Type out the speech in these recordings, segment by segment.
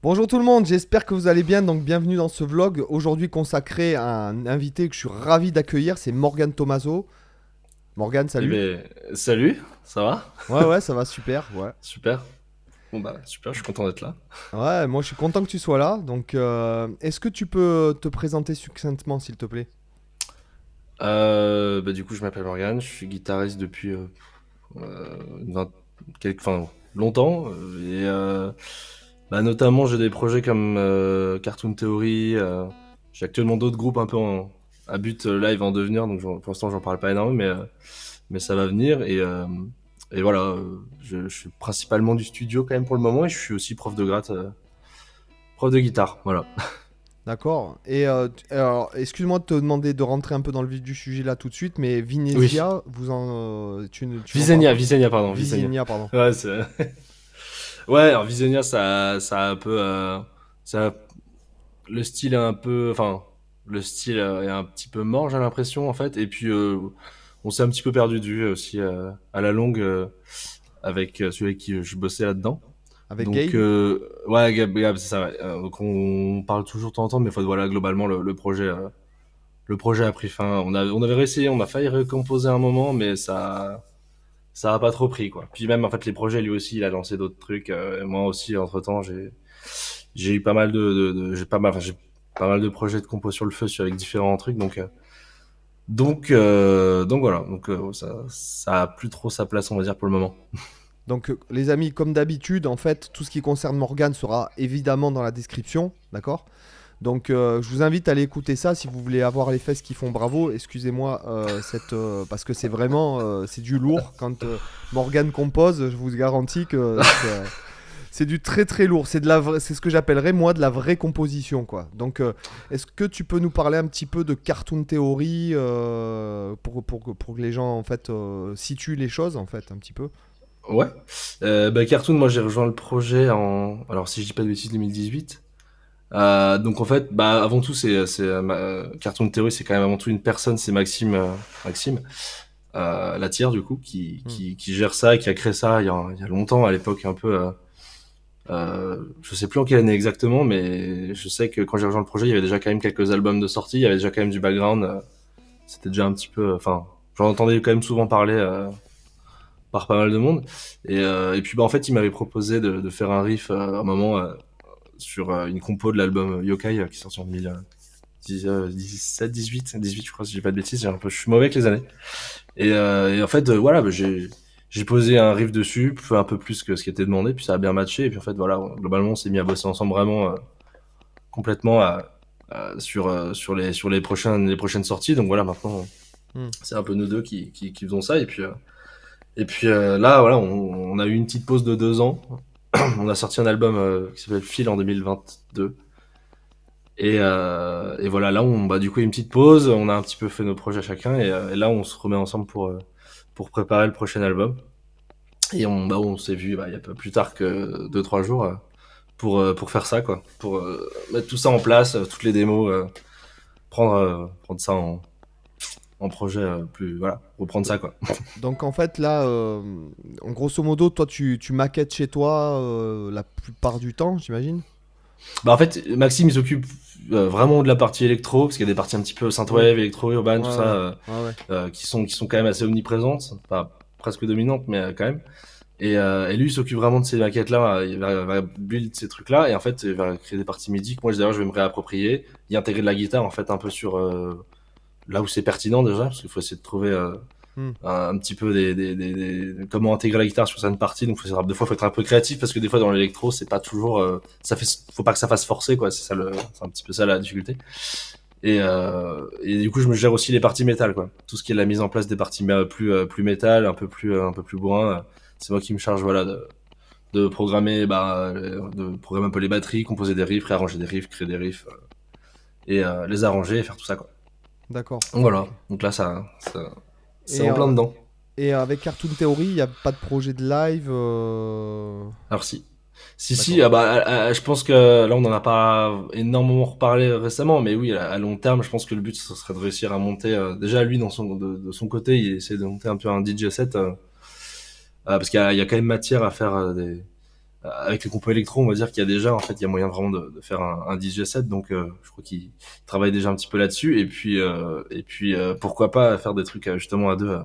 Bonjour tout le monde, j'espère que vous allez bien, donc bienvenue dans ce vlog. Aujourd'hui consacré à un invité que je suis ravi d'accueillir, c'est Morgan Tomaso. Morgan, salut. Eh ben, salut, ça va Ouais, ouais, ça va super, ouais. super. Bon bah super, je suis content d'être là. Ouais, moi je suis content que tu sois là. Donc, euh, est-ce que tu peux te présenter succinctement, s'il te plaît euh, bah, Du coup, je m'appelle Morgan, je suis guitariste depuis euh, longtemps et bah, notamment, j'ai des projets comme euh, Cartoon Theory. Euh, j'ai actuellement d'autres groupes un peu en, à but euh, live en devenir, donc pour l'instant, j'en parle pas énormément, mais, mais ça va venir. Et, et voilà, je, suis principalement du studio quand même pour le moment, et je suis aussi prof de gratte, prof de guitare. Voilà. D'accord. Et alors, excuse-moi de te demander de rentrer un peu dans le vif du sujet là tout de suite, mais Vinesia, vous en. tu, tu pardon. Visenia, pardon. Ouais, c'est. Ouais, alors Visionia, ça, ça a un peu. Euh, ça, le style est un peu. Enfin, le style euh, est un petit peu mort, j'ai l'impression, en fait. Et puis, euh, on s'est un petit peu perdu de vue aussi à la longue avec celui qui je bossais là-dedans. Avec Donc, Ouais, c'est ça. on, parle toujours de temps en temps, mais faut, voilà, globalement, le, projet. le projet a pris fin. On, a, on avait réessayé, on a failli recomposer un moment, mais ça, ça a pas trop pris quoi. Puis même en fait les projets lui aussi il a lancé d'autres trucs. Euh, moi aussi entre temps j'ai j'ai eu pas mal de, j'ai pas mal j'ai pas mal de projets de compos sur le feu sur avec différents trucs donc euh, donc euh, donc voilà donc ça ça a plus trop sa place on va dire pour le moment. Donc les amis comme d'habitude en fait tout ce qui concerne Morgan sera évidemment dans la description d'accord. Donc euh, je vous invite à aller écouter ça si vous voulez avoir les fesses qui font bravo. Excusez-moi euh, cette euh, parce que c'est vraiment c'est du lourd quand Morgan compose. Je vous garantis que c'est du très très lourd. C'est de la c'est ce que j'appellerais moi de la vraie composition quoi. Donc est-ce que tu peux nous parler un petit peu de Cartoon théorie pour, que les gens en fait situent les choses en fait un petit peu. Ouais. Bah, Cartoon, moi j'ai rejoint le projet en alors si je dis pas de bêtises 2018. Euh, donc en fait, bah, avant tout, c'est, euh, euh carton de théorie, c'est quand même avant tout une personne, c'est Maxime, euh, Maxime, euh, la tire du coup, hmm. qui, qui, gère ça, et qui a créé ça il y a, il longtemps, à l'époque un peu, je sais plus en quelle année exactement, mais je sais que quand j'ai rejoint le projet, il y avait déjà quand même quelques albums de sortie, il y avait déjà quand même du background, c'était déjà un petit peu, enfin, j'en entendais quand même souvent parler par pas mal de monde, et, puis bah en fait, il m'avait proposé de, de, faire un riff à un moment sur euh, une compo de l'album Yokai euh, qui sort en 2017, 18, 18 je crois si j'ai pas de bêtises, un peu, je suis mauvais avec les années. Et, euh, en fait voilà, j'ai posé un riff dessus, un peu plus que ce qui était demandé, puis ça a bien matché. Et puis en fait, voilà, globalement, on s'est mis à bosser ensemble vraiment complètement à, sur, sur, les, sur les, prochaines, les prochaines sorties. Donc voilà, maintenant, hmm. c'est un peu nous deux qui, qui, qui faisons ça. Et puis, et puis là, voilà, on, on, a eu une petite pause de deux ans on a sorti un album euh, qui s'appelle Phil en 2022. Euh, et, voilà, là, on, bah, du coup, une petite pause. On a un petit peu fait nos projets chacun. Et, euh, là, on se remet ensemble pour, pour préparer le prochain album. Et on, bah, on s'est vu bah, il y a pas plus tard que 2 trois jours pour, pour faire ça, quoi. Pour mettre tout ça en place, toutes les démos, prendre, prendre ça en, en projet euh, plus voilà reprendre ça quoi. Donc en fait là, euh, en grosso modo, toi tu, tu maquettes chez toi euh, la plupart du temps, j'imagine. Bah en fait Maxime il s'occupe vraiment de la partie électro parce qu'il y a des parties un petit peu synthwave, électro, urban, tout ça qui sont qui sont quand même assez omniprésentes, pas presque dominantes mais quand même. Et, lui, il s'occupe vraiment de ces maquettes-là, il va, build ces trucs-là, et en fait, il va créer des parties médiques moi, d'ailleurs, je vais me réapproprier, y intégrer de la guitare, en fait, un peu sur, là où c'est pertinent déjà, parce qu'il faut essayer de trouver euh, hmm. un, petit peu des, des, des, comment intégrer la guitare sur certaines parties. Donc, faut, des fois, faut être un peu créatif parce que des fois, dans l'électro, c'est pas toujours. Euh, ça fait, faut pas que ça fasse forcer, quoi. C'est ça, le, un petit peu ça la difficulté. Et, euh, et, du coup, je me gère aussi les parties métal, quoi. Tout ce qui est la mise en place des parties plus euh, plus métal, un peu plus un peu plus bourrin. c'est moi qui me charge, voilà, de, de programmer, bah, de programmer un peu les batteries, composer des riffs, réarranger des riffs, créer des riffs et les arranger et faire tout ça, quoi. D'accord. Voilà, donc là, ça, ça c'est en plein euh, dedans. Et avec Cartoon Theory, il n'y a pas de projet de live euh Alors si. Si, si, ah bah, euh, je pense que là, on n'en a pas énormément reparlé récemment, mais oui, à, long terme, je pense que le but, ce serait de réussir à monter. déjà, lui, de, son côté, il essaie de monter un peu un DJ set, parce qu'il y, a quand même matière à faire des, euh, avec les composé électro, on va dire qu'il y a déjà, en fait, il y a moyen vraiment de, de faire un, 10 DJ 7 Donc, euh, je crois qu'il travaillent déjà un petit peu là-dessus. Et puis, euh, et puis, pourquoi pas faire des trucs justement à deux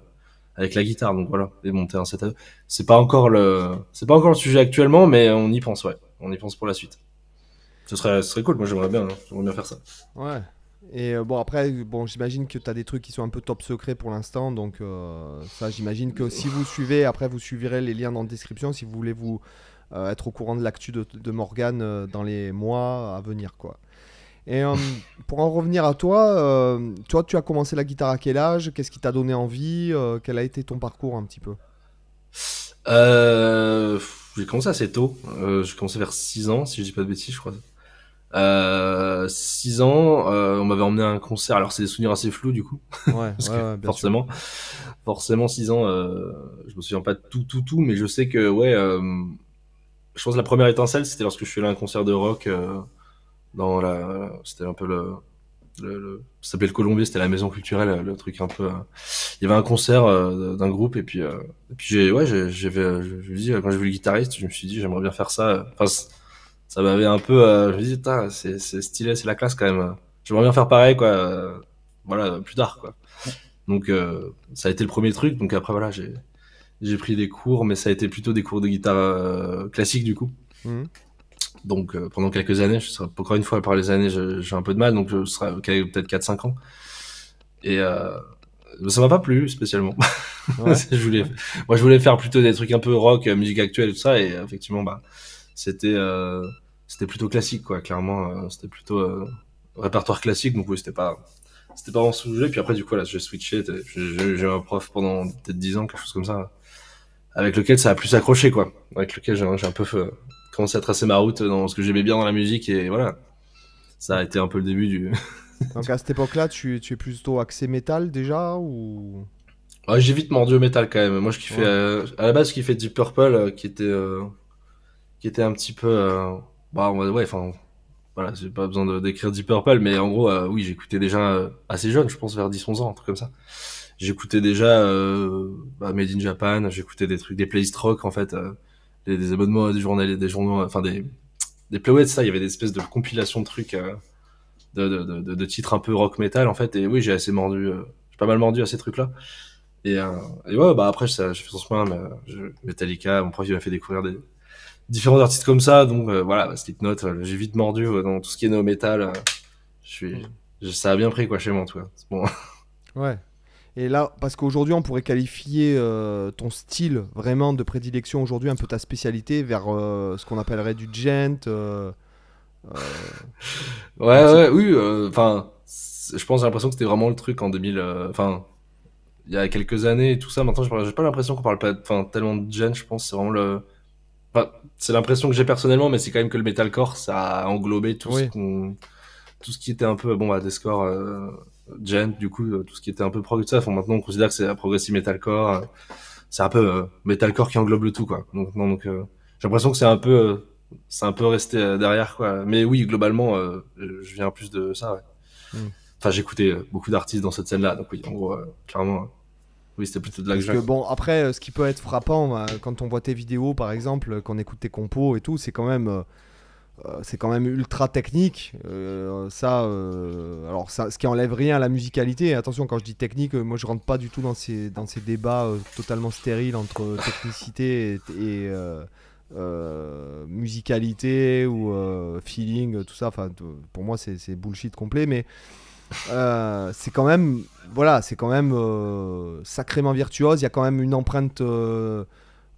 avec la guitare. Donc voilà, et monter un set à deux. C'est pas encore le, c'est pas encore le sujet actuellement, mais on y pense, ouais. On y pense pour la suite. Ce serait, ce serait cool. Moi, j'aimerais bien, hein. j'aimerais bien faire ça. Ouais. Et bon, après, bon, j'imagine que tu as des trucs qui sont un peu top secret pour l'instant. Donc, ça, j'imagine que si vous suivez, après, vous suivrez les liens dans la description si vous voulez vous euh, être au courant de l'actu de, Morgan Morgane euh, dans les mois à venir, quoi. Et euh, pour en revenir à toi, toi, tu as commencé la guitare à quel âge Qu'est-ce qui t'a donné envie Quel a été ton parcours un petit peu J'ai commencé assez tôt. J'ai commencé vers 6 ans, si je dis pas de bêtises, je crois. 6 ans, on m'avait emmené à un concert. Alors, c'est des souvenirs assez flous, du coup. Ouais, forcément, sûr. forcément, 6 ans, je me souviens pas de tout, tout, tout, mais je sais que, ouais je pense que la première étincelle, c'était lorsque je suis allé à un concert de rock euh, dans la. C'était un peu le. le ça s'appelait le Colombier, c'était la maison culturelle, le truc un peu. Euh, il y avait un concert euh, d'un groupe et puis, et puis j'ai, ouais, j'ai, j'ai, je dit quand j'ai vu le guitariste, je me suis dit j'aimerais bien faire ça. Enfin, ça m'avait un peu. je me suis dit, c'est, c'est stylé, c'est la classe quand même. J'aimerais bien faire pareil quoi. voilà, plus tard quoi. Donc ça a été le premier truc. Donc après voilà, j'ai j'ai pris des cours, mais ça a été plutôt des cours de guitare euh, classique du coup. Mhm. Donc euh, pendant quelques années, je encore une fois par les années, j'ai un peu de mal, donc je serais peut-être 4-5 ans. Et euh, ça m'a pas plu spécialement. je voulais, moi, je voulais faire plutôt des trucs un peu rock, musique actuelle, tout ça. Et effectivement, bah, c'était, c'était plutôt classique, quoi. Clairement, c'était plutôt répertoire classique. Donc, oui, c'était pas, c'était pas mon sujet. Puis après, du coup, là, j'ai switché. J'ai eu un prof pendant peut-être 10 ans, quelque chose comme ça avec lequel ça a plus accroché, quoi. Avec lequel j'ai un peu euh, commencé à tracer ma route dans ce que j'aimais bien dans la musique et voilà. Ça a été un peu le début du. Donc à cette époque-là, tu, es plutôt axé métal déjà ou ouais, ah, J'ai vite mordu au métal quand même. Moi, je kiffais euh, à la base, qui fait du Purple euh, qui était qui était un petit peu. bah ouais, enfin voilà, j'ai pas besoin décrire Deep Purple, mais en gros, oui, j'écoutais déjà assez jeune, je pense vers 10-11 ans, un truc comme ça j'écoutais déjà euh, bah, Made in Japan, j'écoutais des trucs, des plays rock en fait, euh, des, des, abonnements des journaux, des journaux, enfin des des playlists ça. Il y avait des espèces de compilations de trucs, euh, de, de, de, titres un peu rock metal en fait. Et oui, j'ai assez mordu, j'ai pas mal mordu à ces trucs là. Et, ouais, bah après je j'ai fait son chemin, Metallica, mon prof il m'a fait découvrir des différents artistes comme ça. Donc voilà, bah, note j'ai vite mordu dans tout ce qui est no metal. je suis, mm. ça a bien pris quoi chez moi, en tout Bon. Ouais. Et là, parce qu'aujourd'hui, on pourrait qualifier euh, ton style vraiment de prédilection aujourd'hui, un peu ta spécialité, vers euh, ce qu'on appellerait du gent. Euh, ouais, ouais, oui. Enfin, je pense, j'ai l'impression que c'était vraiment le truc en 2000. Enfin, il y a quelques années et tout ça. Maintenant, n'ai pas l'impression qu'on parle pas tellement de gent, je pense. C'est vraiment le. c'est l'impression que j'ai personnellement, mais c'est quand même que le metalcore, ça a englobé tout, ce, tout ce qui était un peu, bon, bah, des scores Gent, du coup, euh, tout ce qui était un peu prog et tout ça. maintenant, on considère que c'est progressive metalcore. Euh, c'est un peu euh, metalcore qui englobe le tout, quoi. Donc, non, donc, j'ai l'impression que c'est un peu, c'est un peu resté derrière, quoi. Mais oui, globalement, je viens plus de ça. Ouais. Hmm. Enfin, j'écoutais beaucoup d'artistes dans cette scène-là. Donc oui, en gros, clairement. Oui, c'était plutôt de la que bon, après, ce qui peut être frappant quand on voit tes vidéos, par exemple, qu'on écoute tes compos et tout, c'est quand même euh, c'est quand même ultra technique. Euh, ça, euh, alors ça, ce qui enlève rien à la musicalité. attention, quand je dis technique, moi je rentre pas du tout dans ces dans ces débats totalement stériles entre technicité et, musicalité ou feeling, tout ça. Enfin, pour moi, c'est bullshit complet, mais c'est quand même voilà c'est quand même sacrément virtuose il y a quand même une empreinte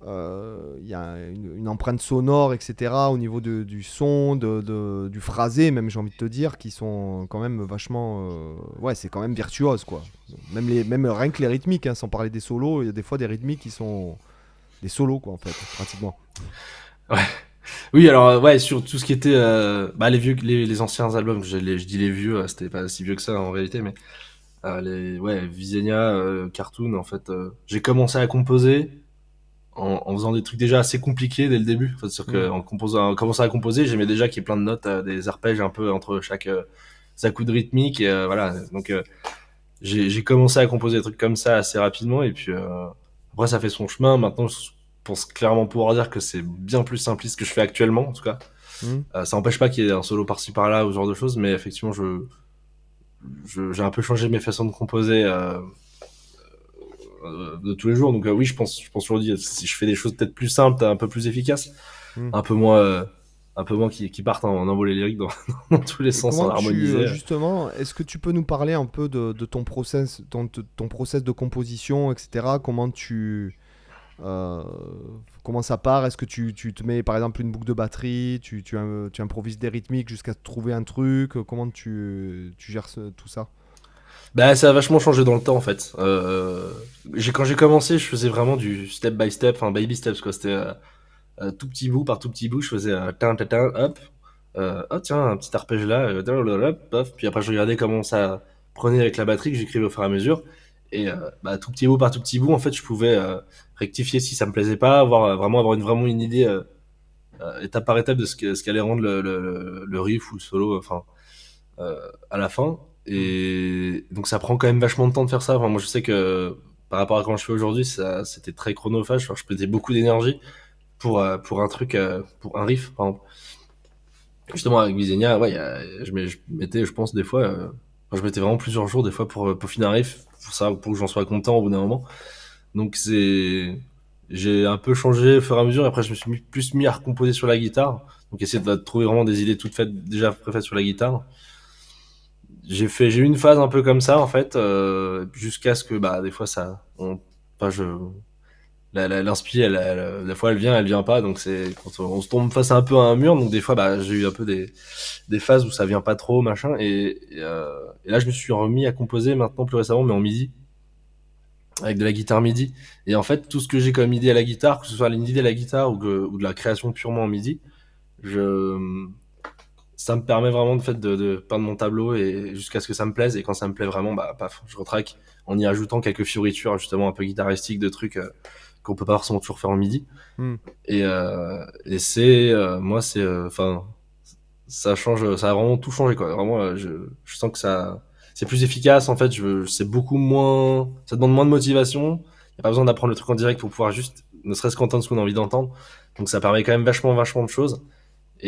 euh, il y a une, empreinte sonore, etc., au niveau du son, du phrasé, même j'ai envie de te dire, qui sont quand même vachement. Euh, ouais, c'est quand même virtuose, quoi. Même, les, même rien que les rythmiques, hein, sans parler des solos, il y a des fois des rythmiques qui sont des solos, quoi, en fait, pratiquement. Ouais. Oui, alors euh, ouais, sur tout ce qui était bah, les vieux, les, anciens albums, je, dis les vieux, c'était pas si vieux que ça en réalité, mais les ouais, Visenya Cartoon, en fait, j'ai commencé à composer en, en, faisant des trucs déjà assez compliqués dès le début. Enfin, cest à que mm. en commençant à composer, j'aimais déjà qu'il y ait plein de notes, euh, des arpèges un peu entre chaque sa coup de rythmique. Et, euh, voilà. Donc, euh, j'ai commencé à composer des trucs comme ça assez rapidement. Et puis, après, ça fait son chemin. Maintenant, je pense clairement pouvoir dire que c'est bien plus simpliste que je fais actuellement, en tout cas. Mm. ça n'empêche pas qu'il y ait un solo par-ci par-là ou ce genre de choses, mais effectivement, je j'ai un peu changé mes façons de composer euh, euh, de tous les jours. Donc euh, oui, je pense, je pense aujourd'hui, si je fais des choses peut-être plus simples, un peu plus efficaces, hmm. un peu moins euh, un peu moins qui, qui partent en envolée lyrique dans, dans, tous les sens, en hein, Justement, est-ce que tu peux nous parler un peu de, de ton, process, ton, ton process de composition, etc. Comment tu. comment ça part Est-ce que tu, tu, te mets par exemple une boucle de batterie tu, tu, tu improvises des rythmiques jusqu'à trouver un truc Comment tu, tu gères tout ça bah, ça a vachement changé dans le temps en fait. Euh, j'ai, quand j'ai commencé, je faisais vraiment du step by step, enfin baby steps quoi. C'était euh, euh, tout petit bout par tout petit bout. Je faisais un, tin, hop, euh, oh tiens, un petit arpège là, hop, puis après je regardais comment ça prenait avec la batterie que j'écrivais au fur et à mesure. Et bah, tout petit bout par tout petit bout, en fait, je pouvais rectifier si ça me plaisait pas, avoir vraiment avoir une, vraiment une idée étape par étape de ce, ce qu'allait rendre le, le, le, riff ou le solo enfin, à la fin. Et donc ça prend quand même vachement de temps de faire ça. moi je sais que par rapport à quand je fais aujourd'hui, ça c'était très chronophage. je prenais beaucoup d'énergie pour, euh, pour un truc, euh, pour un riff par Justement avec Bizenia, ouais, je, mettais, je pense des fois, euh, je mettais vraiment plusieurs jours des fois pour, peaufiner finir un riff, pour ça, pour que j'en sois content au bout d'un moment. Donc c'est, j'ai un peu changé au fur et à mesure. Après je me suis plus mis à recomposer sur la guitare, donc essayer de trouver vraiment des idées toutes faites déjà préfaites sur la guitare j'ai fait j'ai eu une phase un peu comme ça en fait euh, jusqu'à ce que bah des fois ça on enfin je l'inspi elle, fois elle vient elle vient pas donc c'est quand on, se tombe face à un peu à un mur donc des fois bah j'ai eu un peu des des phases où ça vient pas trop machin et, euh, et là je me suis remis à composer maintenant plus récemment mais en midi avec de la guitare midi et en fait tout ce que j'ai comme idée à la guitare que ce soit l'idée à la guitare ou, que, ou de la création purement en midi je ça me permet vraiment de, fait, de, de peindre mon tableau et jusqu'à ce que ça me plaise. Et quand ça me plaît vraiment, bah, paf, je retraque en y ajoutant quelques fioritures, justement, un peu guitaristiques de trucs euh, qu'on peut pas forcément toujours faire en midi. Hmm. Et, euh, et c'est, euh, moi, c'est, euh, enfin, ça change, ça a vraiment tout changé, quoi. Vraiment, je, je, sens que ça, c'est plus efficace, en fait, je, c'est beaucoup moins, ça demande moins de motivation. Il a pas besoin d'apprendre le truc en direct pour pouvoir juste, ne serait-ce qu'entendre ce qu'on a envie d'entendre. Donc ça permet quand même vachement, vachement de choses.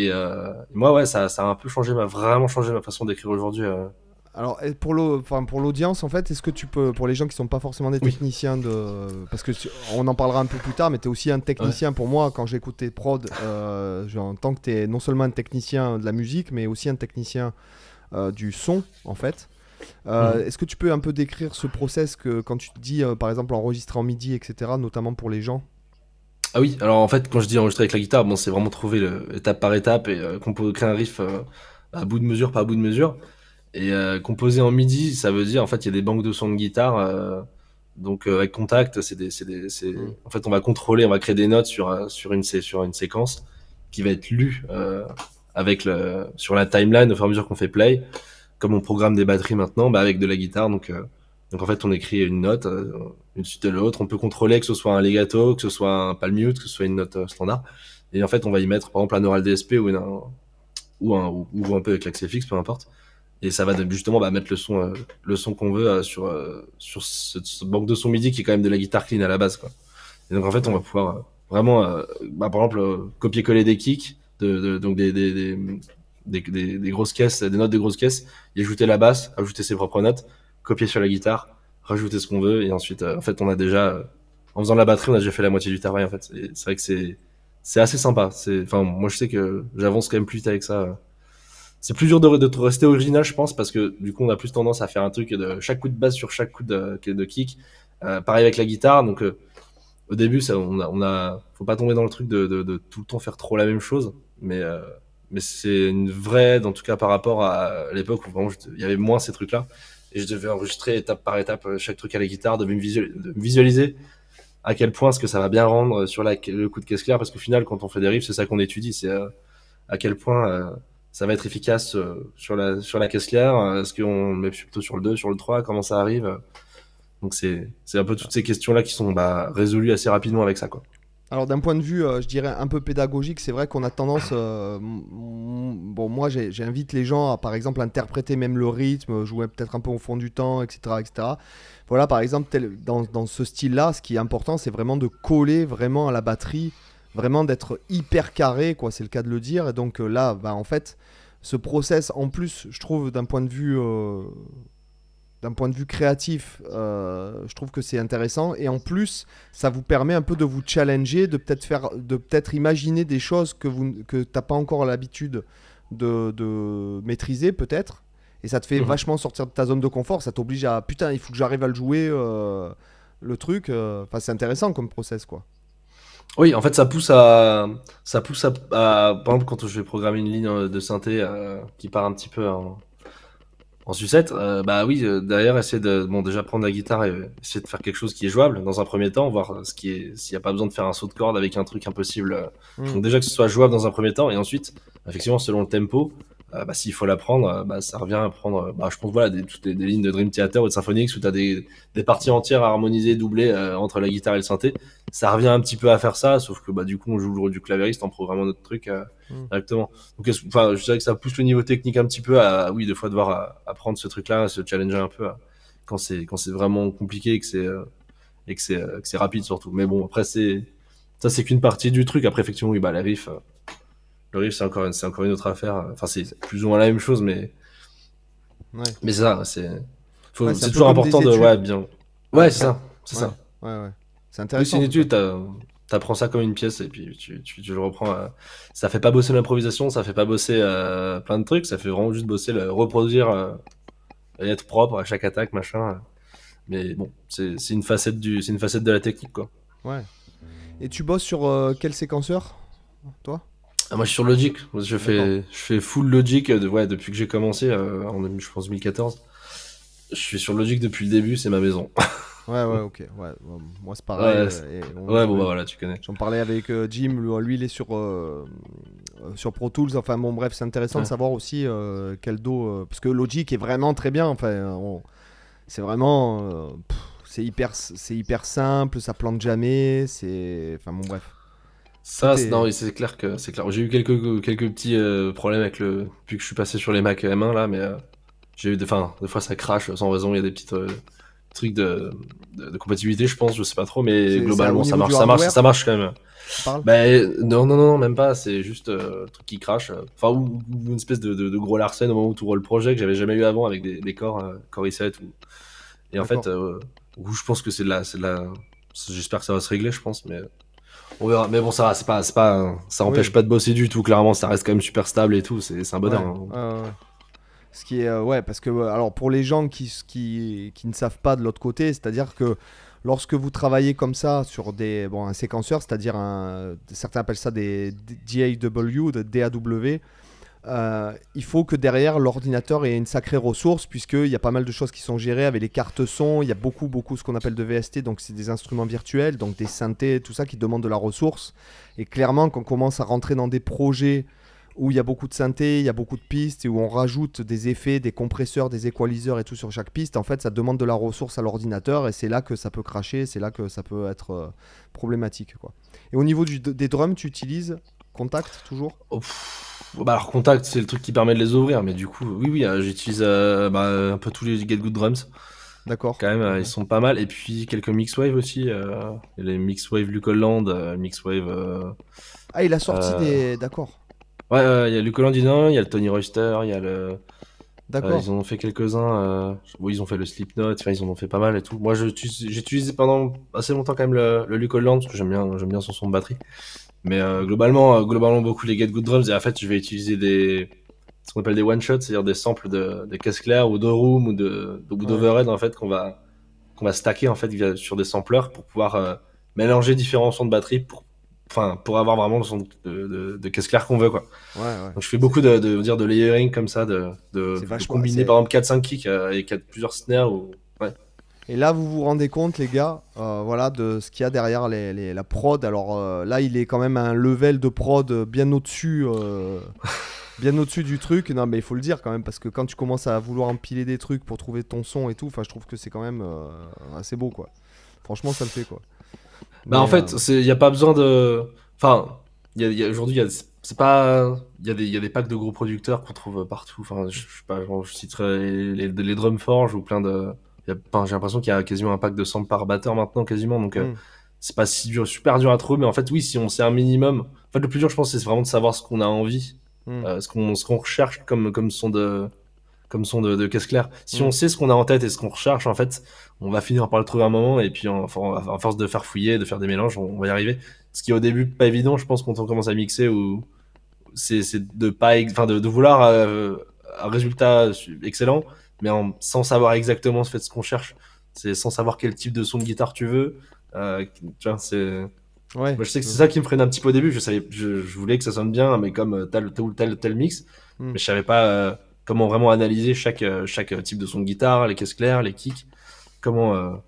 Euh, et moi, ouais, ça, ça, a un peu changé, m'a vraiment changé ma façon d'écrire aujourd'hui. Euh. Alors pour l'audience en fait, est-ce que tu peux pour les gens qui sont pas forcément des techniciens de parce que on en parlera un peu plus tard mais tu es aussi un technicien pour moi quand j'écoutais Prod, euh, en euh, que tu es non seulement un technicien de la musique mais aussi un technicien du son en fait. Mm. Est-ce que tu peux un peu décrire ce process que quand tu te dis par exemple enregistrer en midi etc notamment pour les gens ah oui, alors en fait, quand je dis enregistrer avec la guitare, bon, c'est vraiment trouver le, étape par étape et euh, créer un riff euh, à bout de mesure par bout de mesure. Et euh, composer en MIDI, ça veut dire en fait, il y a des banques de sons de guitare. donc avec contact, c'est des, des mm. en fait, on va contrôler, on va créer des notes sur sur une sur une séquence qui va être lue avec le sur la timeline au fur et à mesure qu'on fait play. Comme on programme des batteries maintenant, bah, avec de la guitare, donc donc en fait, on écrit une note, euh, une suite à l'autre. On peut contrôler que ce soit un legato, que ce soit un palm mute, que ce soit une note euh, standard. Et en fait, on va y mettre par exemple un oral DSP ou, un ou, un, ou, un peu avec l'accès fixe, peu importe. Et ça va justement bah, mettre le son, euh, le son qu'on veut sur, sur cette, banque de son MIDI qui est quand même de la guitare clean à la base. Et donc en fait, on va pouvoir vraiment, bah, par exemple, copier-coller des kicks, de, donc des, des, des, des, grosses caisses, des notes de grosses caisses, y ajouter la basse, ajouter ses propres notes copier sur la guitare, rajouter ce qu'on veut, et ensuite, euh, en fait, on a déjà, en faisant la batterie, on a déjà fait la moitié du travail, en fait. C'est vrai que c'est, c'est assez sympa. C'est, enfin, moi, je sais que j'avance quand même plus vite avec ça. C'est plus dur de, de, rester original, je pense, parce que du coup, on a plus tendance à faire un truc de chaque coup de basse sur chaque coup de, kick. Euh, pareil avec la guitare, donc euh, au début, ça, on a, on a, faut pas tomber dans le truc de, de, tout le temps faire trop la même chose, mais euh, mais c'est une vraie, en tout cas par rapport à l'époque où vraiment il y avait moins ces trucs-là et je devais enregistrer étape par étape euh, chaque truc à la guitare, de me visualiser à quel point ce que ça va bien rendre euh, sur la, le coup de caisse claire, parce qu'au final, quand on fait des riffs, c'est ça qu'on étudie, c'est euh, à, quel point ça va être efficace sur, la, sur la caisse claire, est-ce qu'on met plutôt sur le 2, sur le 3, comment ça arrive. Donc c'est un peu toutes ces questions-là qui sont bah, résolues assez rapidement avec ça. Quoi. Alors d'un point de vue, euh, je dirais un peu pédagogique, c'est vrai qu'on a tendance, euh, bon moi j'invite les gens à par exemple interpréter même le rythme, jouer peut-être un peu au fond du temps, etc. etc. Voilà par exemple dans, ce style-là, ce qui est important c'est vraiment de coller vraiment à la batterie, vraiment d'être hyper carré, quoi, c'est le cas de le dire. Et donc euh, là, bah, en fait, ce process en plus, je trouve d'un point de vue d'un point de vue créatif, euh, je trouve que c'est intéressant. Et en plus, ça vous permet un peu de vous challenger, de peut-être faire, de peut-être imaginer des choses que vous que pas encore l'habitude de, de, maîtriser peut-être. Et ça te fait mhm. vachement sortir de ta zone de confort. Ça t'oblige à putain, il faut que j'arrive à le jouer euh, le truc. Euh, enfin, c'est intéressant comme process quoi. Oui, en fait, ça pousse à, ça pousse à, par exemple, quand je vais programmer une ligne de synthé qui part un petit peu en sucette, euh, bah oui, d'ailleurs, essayer de bon, déjà prendre la guitare et essayer de faire quelque chose qui est jouable dans un premier temps, voir euh, ce qui est, s'il n'y a pas besoin de faire un saut de corde avec un truc impossible. Euh. Hmm. Donc, déjà que ce soit jouable dans un premier temps, et ensuite, effectivement, selon le tempo, euh, bah, s'il faut la prendre, euh, bah, ça revient à prendre, euh, bah, je pense, voilà, des, toutes les, des lignes de Dream Theater ou de Symphonix où tu as des, des, parties entières à doublées entre la guitare et le synthé. Ça revient un petit peu à faire ça, sauf que bah, du coup, on joue le rôle du clavériste en programmant notre truc exactement hmm. directement. Donc, je dirais que ça pousse le niveau technique un petit peu à, oui, des fois, devoir apprendre ce truc-là, se challenger un peu c'est quand c'est vraiment compliqué et que c'est et que c'est rapide surtout. Mais bon, après, c'est ça, c'est qu'une partie du truc. Après, effectivement, oui, bah, la riff le riff, c'est encore, une autre affaire. Enfin, c'est plus ou moins la même chose, mais. Mais c'est ça, c'est. c'est toujours important de. Ouais, bien. Ouais, c'est ça. C'est ça. Ouais, ouais. C'est intéressant. C'est une étude, t'apprends ça comme une pièce et puis tu, le reprends. Euh, ça fait pas bosser l'improvisation, ça fait pas bosser euh, plein de trucs, ça fait vraiment juste bosser, le, reproduire euh, être propre à chaque attaque, machin. Mais bon, c'est une, facette du, une facette de la technique, quoi. Ouais. Et tu bosses sur quel séquenceur, toi ah, moi, je suis sur Logic. Je fais, je fais full Logic euh, ouais, depuis que j'ai commencé, euh, en, je pense 2014. Je suis sur Logic depuis le début, c'est ma maison. ouais, ouais, ok. Ouais, moi, c'est pareil. Ouais, euh, bon, bah, voilà, tu connais. J'en parlais avec Jim. Lui, il est sur, sur Pro Tools. Enfin, bon, bref, c'est intéressant de savoir aussi quel dos. parce que Logic est vraiment très bien. Enfin, c'est vraiment. c'est hyper, hyper simple, ça plante jamais. C'est. Enfin, bon, bref. Ça, non, c'est clair que c'est clair. J'ai eu quelques, quelques petits euh, problèmes avec le depuis que je suis passé sur les Mac M1 là, mais euh, j'ai eu des, enfin, des fois ça crache sans raison. Il y a des petites euh, trucs de, de, compatibilité, je pense, je sais pas trop, mais globalement ça marche, ça marche, ça marche quand même. Ben, non, non, non, même pas. C'est juste un truc qui crache. Enfin, ou, une espèce de, gros Larsen au moment où tu le projet que j'avais jamais eu avant avec des, des corps, corps i7 Et en fait, où je pense que c'est de la, la... j'espère que ça va se régler, je pense, mais. Mais bon, ça va, c'est pas, pas, ça empêche pas de bosser du tout. Clairement, ça reste quand même super stable et tout. C'est un bonheur. Hein. ce qui est, euh, ouais, parce que alors pour les gens qui, qui, qui ne savent pas de l'autre côté, c'est-à-dire que lorsque vous travaillez comme ça sur des, bon, un séquenceur, c'est-à-dire certains appellent ça des DAW, des DAW. Euh, il faut que derrière l'ordinateur ait une sacrée ressource puisqu'il y a pas mal de choses qui sont gérées avec les cartes son, il y a beaucoup beaucoup ce qu'on appelle de VST, donc c'est des instruments virtuels, donc des synthés, tout ça qui demande de la ressource. Et clairement quand on commence à rentrer dans des projets où il y a beaucoup de synthés, il y a beaucoup de pistes et où on rajoute des effets, des compresseurs, des equaliseurs et tout sur chaque piste, en fait ça demande de la ressource à l'ordinateur et c'est là que ça peut cracher, c'est là que ça peut être euh, problématique. Quoi. Et au niveau des drums, tu utilises Contact, toujours oh, bah Alors, Contact, c'est le truc qui permet de les ouvrir, mais du coup, oui, oui, hein, j'utilise euh, bah, un peu tous les Get Good Drums. D'accord. Quand même, euh, ils sont pas mal. Et puis, quelques Mixwave aussi. Euh, les Mixwave Lucoland, Mixwave. ah, il a sorti des. D'accord. Ouais, il y a Lucoland, il y a le Tony Royster, il y a le. D'accord. ils ont fait quelques-uns. Oui, ils ont fait le Slipknot. Enfin, ils en ont fait pas mal et tout. Moi, j'utilise pendant assez longtemps quand même le, le Luke Holland parce que j'aime bien, j'aime bien son son de batterie. Mais euh, globalement, euh, globalement, beaucoup les get good drums. Et en fait, je vais utiliser des ce qu'on appelle des one shots, c'est-à-dire des samples de, de caisse ou de room ou de, de d'overhead en fait qu'on va qu'on va stacker en fait sur des sampleurs pour pouvoir euh, mélanger différents sons de batterie pour enfin pour avoir vraiment le son de, de, de qu'on veut quoi. Ouais, ouais. Donc je fais beaucoup de, dire de layering comme ça de de, combiner par exemple 4 5 kicks et quatre plusieurs snares ou et là, vous vous rendez compte, les gars, euh, voilà, de ce qu'il y a derrière la prod. Alors euh, là, il est quand même à un level de prod bien au-dessus, euh, bien au-dessus du truc. Non, mais il faut le dire quand même, parce que quand tu commences à vouloir empiler des trucs pour trouver ton son et tout, enfin, je trouve que c'est quand même assez beau, quoi. Franchement, ça le fait, quoi. Bah, en fait, il n'y a pas besoin de. Enfin, aujourd'hui, c'est pas. Il y, a des, packs de gros producteurs qu'on trouve partout. Enfin, je, ne sais pas, je citerai les, les, les ou plein de j'ai l'impression qu'il y a quasiment un pack de 100 par batteur maintenant, quasiment. Donc, euh, hmm. c'est pas si dur, super dur à trouver. Mais en fait, oui, si on sait un minimum. En fait, le plus dur, je pense, c'est vraiment de savoir ce qu'on a envie, hmm. euh, ce qu'on recherche comme, comme son de comme son de, de caisse claire. Si hmm. on sait ce qu'on a en tête et ce qu'on recherche, en fait, on va finir par le trouver un moment et puis en, force de faire fouiller, de faire des mélanges, on, va y arriver. Ce qui est au début pas évident, je pense, quand on commence à mixer, ou c'est de pas, enfin de, vouloir euh, un résultat excellent mais sans savoir exactement ce, fait, ce qu'on cherche. C'est sans savoir quel type de son de guitare tu veux. Euh, tu vois, c'est. Ouais. je sais que c'est ça qui me freine un petit peu au début. Je, savais, je, voulais que ça sonne bien, mais comme euh, tel, tel, tel, tel mix. Hmm. Mais je savais pas euh, comment vraiment analyser chaque, euh, chaque type de son de guitare, les caisses claires, les kicks. Comment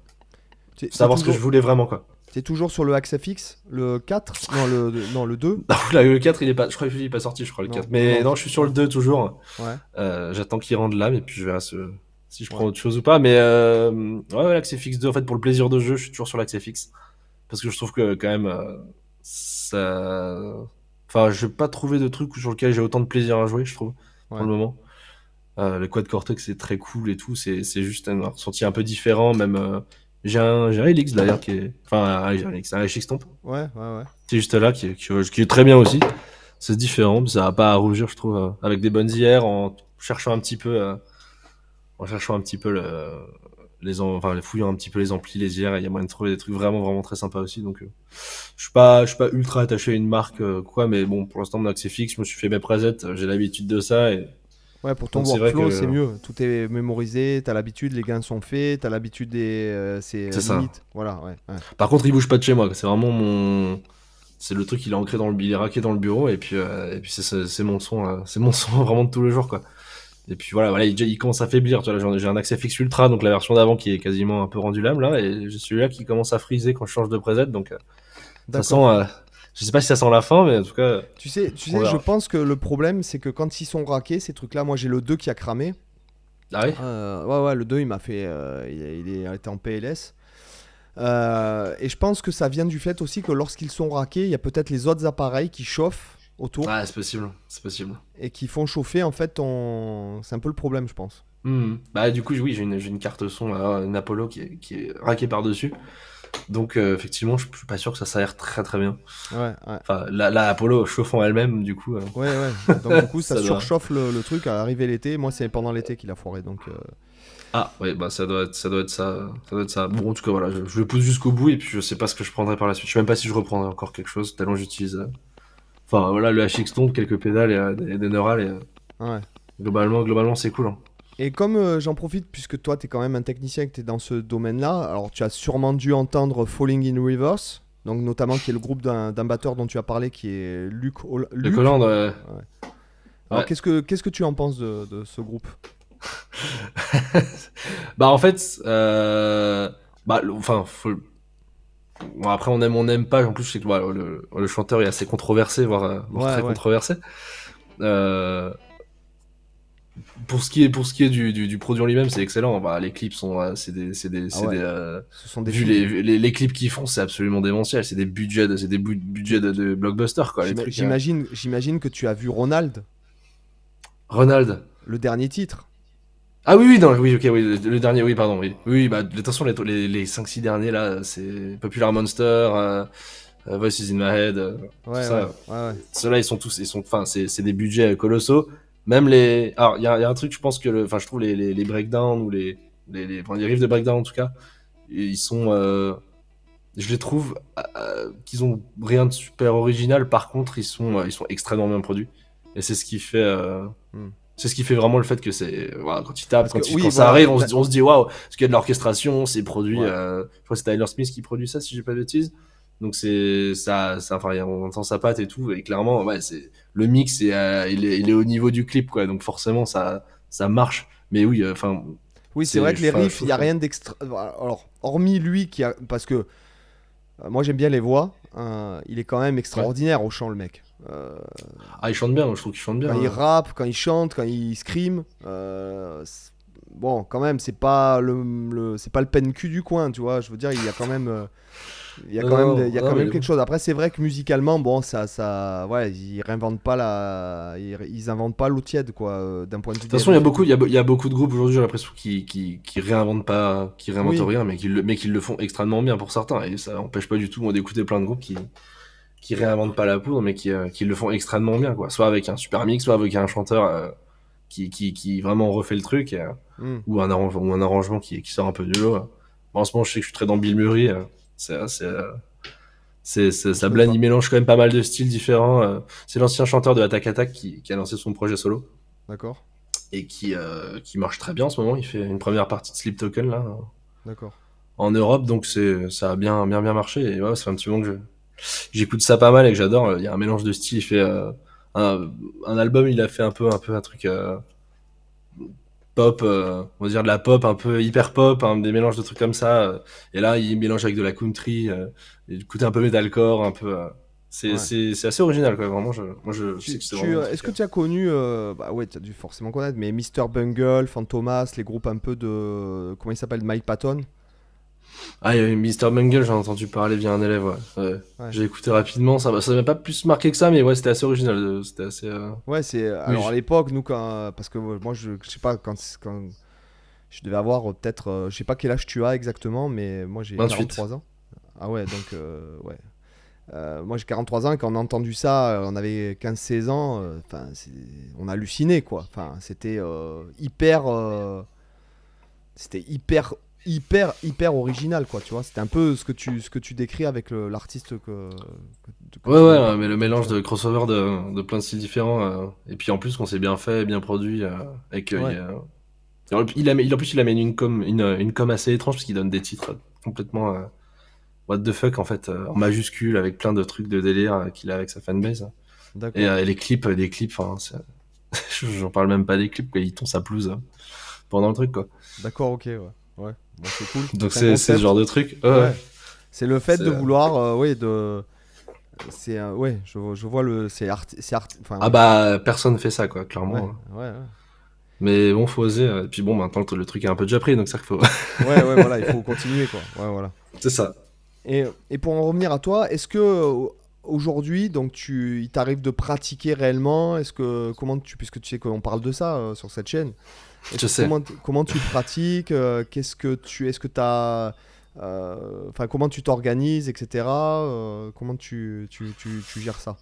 savoir ce que je voulais vraiment. quoi. T'es toujours sur le axe FX Le 4 Non, le, non, le 2 là, le 4, il est pas, je crois qu'il est pas sorti, je crois, le 4. Mais non, je suis sur le 2 toujours. Ouais. Euh, j'attends qu'il rentre là, et puis je verrai ce... si je prends autre chose ou pas. Mais euh, ouais, l'axe fixe 2, en fait, pour le plaisir de jeu, je suis toujours sur l'axe FX. Parce que je trouve que, quand même, euh, ça. Enfin, je n'ai pas trouvé de truc sur lequel j'ai autant de plaisir à jouer, je trouve, pour le moment. le quad cortex, c'est très cool et tout. C'est juste un ressenti un peu différent, même j'ai un, j'ai un d'ailleurs qui est. Enfin, j'ai un Ouais, ouais, ouais. C'est juste là qui, qui, qui est très bien aussi. C'est différent, mais ça va pas à rougir, je trouve, euh, avec des bonnes IR en cherchant un petit peu. Euh, en cherchant un petit peu le, les enfin, fouillant un petit peu les amplis, les IR, il y a moyen de trouver des trucs vraiment, vraiment très sympas aussi. Donc, euh, je suis pas, je suis pas ultra attaché à une marque, quoi, mais bon, pour l'instant, mon accès fixe, je me suis fait mes presets, j'ai l'habitude de ça et Ouais, pour ton workflow, c'est mieux. Tout est mémorisé, t'as l'habitude, les gains sont faits, t'as l'habitude des euh, c'est Voilà, ouais, Par contre, il bouge pas de chez moi. C'est vraiment mon. C'est le truc, il est ancré dans le, billet, raqué dans le bureau, et puis, euh, et puis c'est mon son, euh, c'est mon son vraiment de tous les jours, quoi. Et puis voilà, voilà il, commence à faiblir. Tu vois, j'ai un accès fixe ultra, donc la version d'avant qui est quasiment un peu rendue lame là, et je celui-là qui commence à friser quand je change de preset, donc ça je sais pas si ça sent la fin, mais en tout cas. Tu sais, je pense que le problème, c'est que quand ils sont raqués, ces trucs-là, moi j'ai le 2 qui a cramé. Ah oui euh, Ouais, ouais, le 2, il m'a fait. Euh, il, était en PLS. Euh, et je pense que ça vient du fait aussi que lorsqu'ils sont raqués, il y a peut-être les autres appareils qui chauffent autour. Ah, c'est possible, c'est possible. Et qui font chauffer, en fait, c'est un peu le problème, je pense. Hmm. Bah, du coup, oui, j'ai une, carte son, là, une Apollo qui est, qui est raquée par-dessus. Donc euh, effectivement, je suis pas sûr que ça s'aère très très bien. Ouais, la, Apollo chauffe en elle-même du coup. Euh. Ouais, Donc du coup, ça, surchauffe le, truc à arriver l'été. Moi, c'est pendant l'été qu'il a foiré donc. Euh. Ah ouais, bah ça doit être ça doit être ça, ça Bon en tout cas voilà, je, le pousse jusqu'au bout et puis je sais pas ce que je prendrai par la suite. Je sais même pas si je reprendrai encore quelque chose. Tellement j'utilise. Enfin voilà, le HX tombe, quelques pédales et, des neurales et. Ouais. Globalement globalement c'est cool. Hein. Et comme euh, j'en profite, puisque toi, tu es quand même un technicien et que tu es dans ce domaine-là, alors tu as sûrement dû entendre Falling in Reverse, donc notamment qui est le groupe d'un batteur dont tu as parlé, qui est Luc, Luc... Hollande. Ouais. Alors qu'est-ce que qu'est-ce que tu en penses de, ce groupe Bah en fait, euh, bah, enfin, après on aime, on n'aime pas. En plus, je que bah, le, le, chanteur est assez controversé, voire, euh, très controversé pour ce qui est pour ce qui est du, du, du produit lui-même, c'est excellent. Bah, les clips sont, euh, c'est des, c'est des, ah des ce sont des euh, les, les, clips qu'ils font, c'est absolument démentiel. C'est des budgets, c'est des budgets de, blockbuster quoi. Euh. J'imagine, j'imagine que tu as vu Ronald. Ronald. Le dernier titre. Ah oui, oui, oui, ok, oui, le, dernier, oui, pardon, oui, oui, bah, de toute façon, les, les, 5-6 derniers là, c'est Popular Monster. Voices in my head, ça. Ceux-là, ils sont tous, ils sont, enfin, c'est des budgets colossaux. Même les. Alors, il y, a un truc, je pense que. Enfin, je trouve les, les, breakdowns ou les. Les, riffs de breakdown, en tout cas, ils sont. Euh, je les trouve euh, qu'ils ont rien de super original. Par contre, ils sont, euh, ils sont extrêmement bien produits. Et c'est ce qui fait. Hmm. c'est ce qui fait vraiment le fait que c'est quand ils tapent, quand, ça arrive on se, dit waouh est-ce qu'il y a de l'orchestration c'est produit je crois que c'est Tyler Smith qui produit ça si j'ai pas de bêtises donc c'est ça, ça, enfin, on entend sa patte et tout, et clairement, ouais, c'est le mix et euh, il est, au niveau du clip, quoi. Donc forcément, ça, ça marche. Mais oui, euh, enfin. oui, c'est vrai que les riffs, il y a rien d'extra. Alors, hormis lui qui a, parce que euh, moi j'aime bien les voix. Hein, il est quand même extraordinaire au chant, le mec. Ah, il chante bien. Je trouve qu'il chante bien. Quand il hein. rappe, quand il chante, quand il scream. bon, quand même, c'est pas le, c'est pas le peine cul du coin, tu vois. Je veux dire, il y a quand même. Il y a quand même, il a quand même quelque chose. Après, c'est vrai que musicalement, bon, ça, ça, ouais, ils réinventent pas la, ils, inventent pas l'eau tiède, quoi, euh, d'un point de vue. De toute façon, il y a beaucoup, il y a, beaucoup de groupes aujourd'hui, j'ai l'impression qui, qui, qui, réinventent pas, qui réinventent rien, mais qui, mais qui le font extrêmement bien pour certains. Et ça empêche pas du tout d'écouter plein de groupes qui, qui réinventent pas la poudre, mais qui, euh, qui le font extrêmement bien, quoi. Soit avec un super mix, soit avec un chanteur. Euh, qui, qui, qui, vraiment refait le truc, hmm. ou, un ou un arrangement qui, qui sort un peu du lot. en ce moment, je sais que je suis très dans Bill Murray, Hein, euh, c'est c'est, ça blend, il mélange quand même pas mal de styles différents. Euh. C'est l'ancien chanteur de Attack Attack qui, a lancé son projet solo. D'accord. Et qui, euh, qui marche très bien en ce moment. Il fait une première partie de Sleep Token là. D'accord. En Europe, donc c'est, ça a bien, bien, bien marché. Et ouais, c'est un petit moment que j'écoute ça pas mal et que j'adore. Il y a un mélange de styles. Il fait un, album, il a fait un peu, un peu un truc pop, euh, on va dire de la pop un peu hyper pop, hein, des mélanges de trucs comme ça. Euh, et là, il mélange avec de la country, euh, un peu metalcore, un peu. Euh, c'est assez original, quoi. Vraiment, je, moi, je. Est-ce que tu as connu, bah ouais, tu as dû forcément connaître, mais Mr Bungle, Fantomas, les groupes un peu de, comment il s'appelle, Mike Patton. Ah, il y a Mr. j'en j'ai entendu parler via un élève, ouais. J'ai écouté rapidement, ça m'a pas plus marqué que ça, mais ouais, c'était assez original. Euh, c'était assez. Euh, ouais, c'est. Euh, alors à l'époque, nous, quand. Parce que moi, je, sais pas, quand, quand. Je devais avoir peut-être. je sais pas quel âge tu as exactement, mais moi, j'ai 43 ans. Ah ouais, donc. ouais. moi j'ai 43 ans quand on a entendu ça, on avait 15-16 ans, enfin a on hallucinait quoi. Enfin c'était hyper, c'était hyper hyper original quoi tu vois c'était un peu ce que tu ce que tu décris avec l'artiste que, ouais mais le mélange de crossover de, de plein de styles différents euh, et puis en plus qu'on s'est bien fait bien produit euh, et que il, euh, il, en plus il amène une comme une, une com assez étrange parce qu'il donne des titres complètement what the fuck en fait en majuscule avec plein de trucs de délire qu'il a avec sa fanbase et, et, les clips des clips enfin j'en parle même pas des clips quoi, il tombe sa blouse pendant le truc quoi d'accord ok ouais Ouais, bah, c'est cool. Donc c'est ce genre de truc. Ouais. C'est le fait de euh, vouloir, euh, oui, de. C'est ouais, je, vois le, c'est art, art Ah bah personne fait ça quoi, clairement. Ouais, hein. Mais bon, faut oser. Et puis bon, maintenant le, le truc est un peu déjà pris, donc c'est qu'il faut. ouais, ouais, voilà, il faut continuer quoi. Ouais, voilà. C'est ça. Et, et, pour en revenir à toi, est-ce que aujourd'hui, donc tu, il t'arrive de pratiquer réellement Est-ce que comment tu, puisque tu sais qu'on parle de ça euh, sur cette chaîne, sais. Comment, tu pratiques euh, Qu'est-ce que tu Est-ce que tu as euh, Enfin, comment tu t'organises, etc. Euh, comment tu, tu, tu, gères ça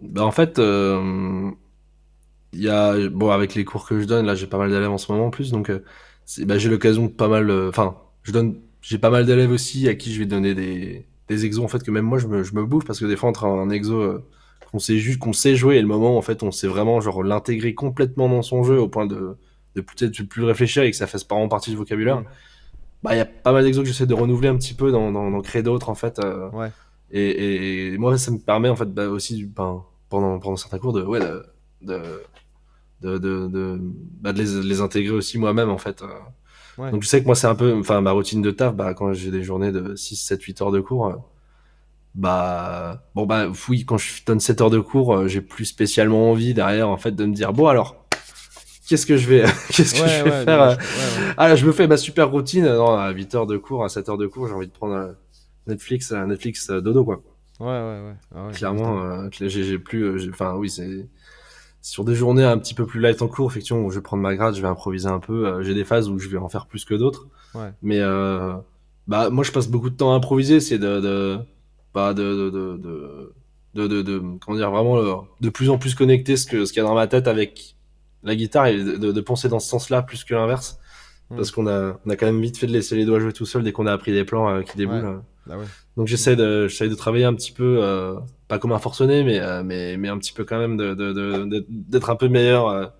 bah, en fait, euh, y a, bon, avec les cours que je donne, là j'ai pas mal d'élèves en ce moment en plus, donc c'est bah, j'ai l'occasion de pas mal. Enfin, je donne, j'ai pas mal d'élèves aussi à qui je vais donner des, des exos en fait que même moi je me, je me bouffe parce que des fois entre un exo qu'on sait juste qu'on sait jouer et le moment où, en fait on sait vraiment genre l'intégrer complètement dans son jeu au point de de peut-être plus réfléchir et que ça fasse pas en partie du vocabulaire. Bah il y a pas mal d'exos que j'essaie de renouveler un petit peu dans créer d'autres en fait. Euh. ouais. et, moi ça me permet en fait bah, aussi ben, pendant pendant certains cours de ouais de de, de, bah, de les, intégrer aussi moi-même en fait. Euh. Donc je sais que moi c'est un peu enfin ma routine de taf bah, quand j'ai des journées de 6 7 8 heures de cours euh, bah bon bah oui quand je donne 7 heures de cours euh, j'ai plus spécialement envie derrière en fait de me dire bon alors qu'est-ce que je vais qu'est-ce que je vais faire euh, je... ah là je me fais ma super routine euh, non, à 8 heures de cours à 7 heures de cours j'ai envie de prendre Netflix Netflix dodo quoi ouais ouais ouais, ah clairement j'ai plus enfin oui c'est sur des journées un petit peu plus light en cours effectivement où je vais prendre ma grade je vais improviser un peu j'ai des phases où je vais en faire plus que d'autres mais bah moi je passe beaucoup de temps à improviser c'est de pas de, de, de de, dire vraiment de plus en plus connecter ce que ce qu'il y a dans ma tête avec la guitare et de, penser dans ce sens-là plus que l'inverse parce qu'on a on a quand même vite fait de laisser les doigts jouer tout seul dès qu'on a appris des plans qui déboulent. Donc j'essaie de j'essaie de travailler un petit peu pas comme un forcené mais mais un petit peu quand même d'être un peu meilleur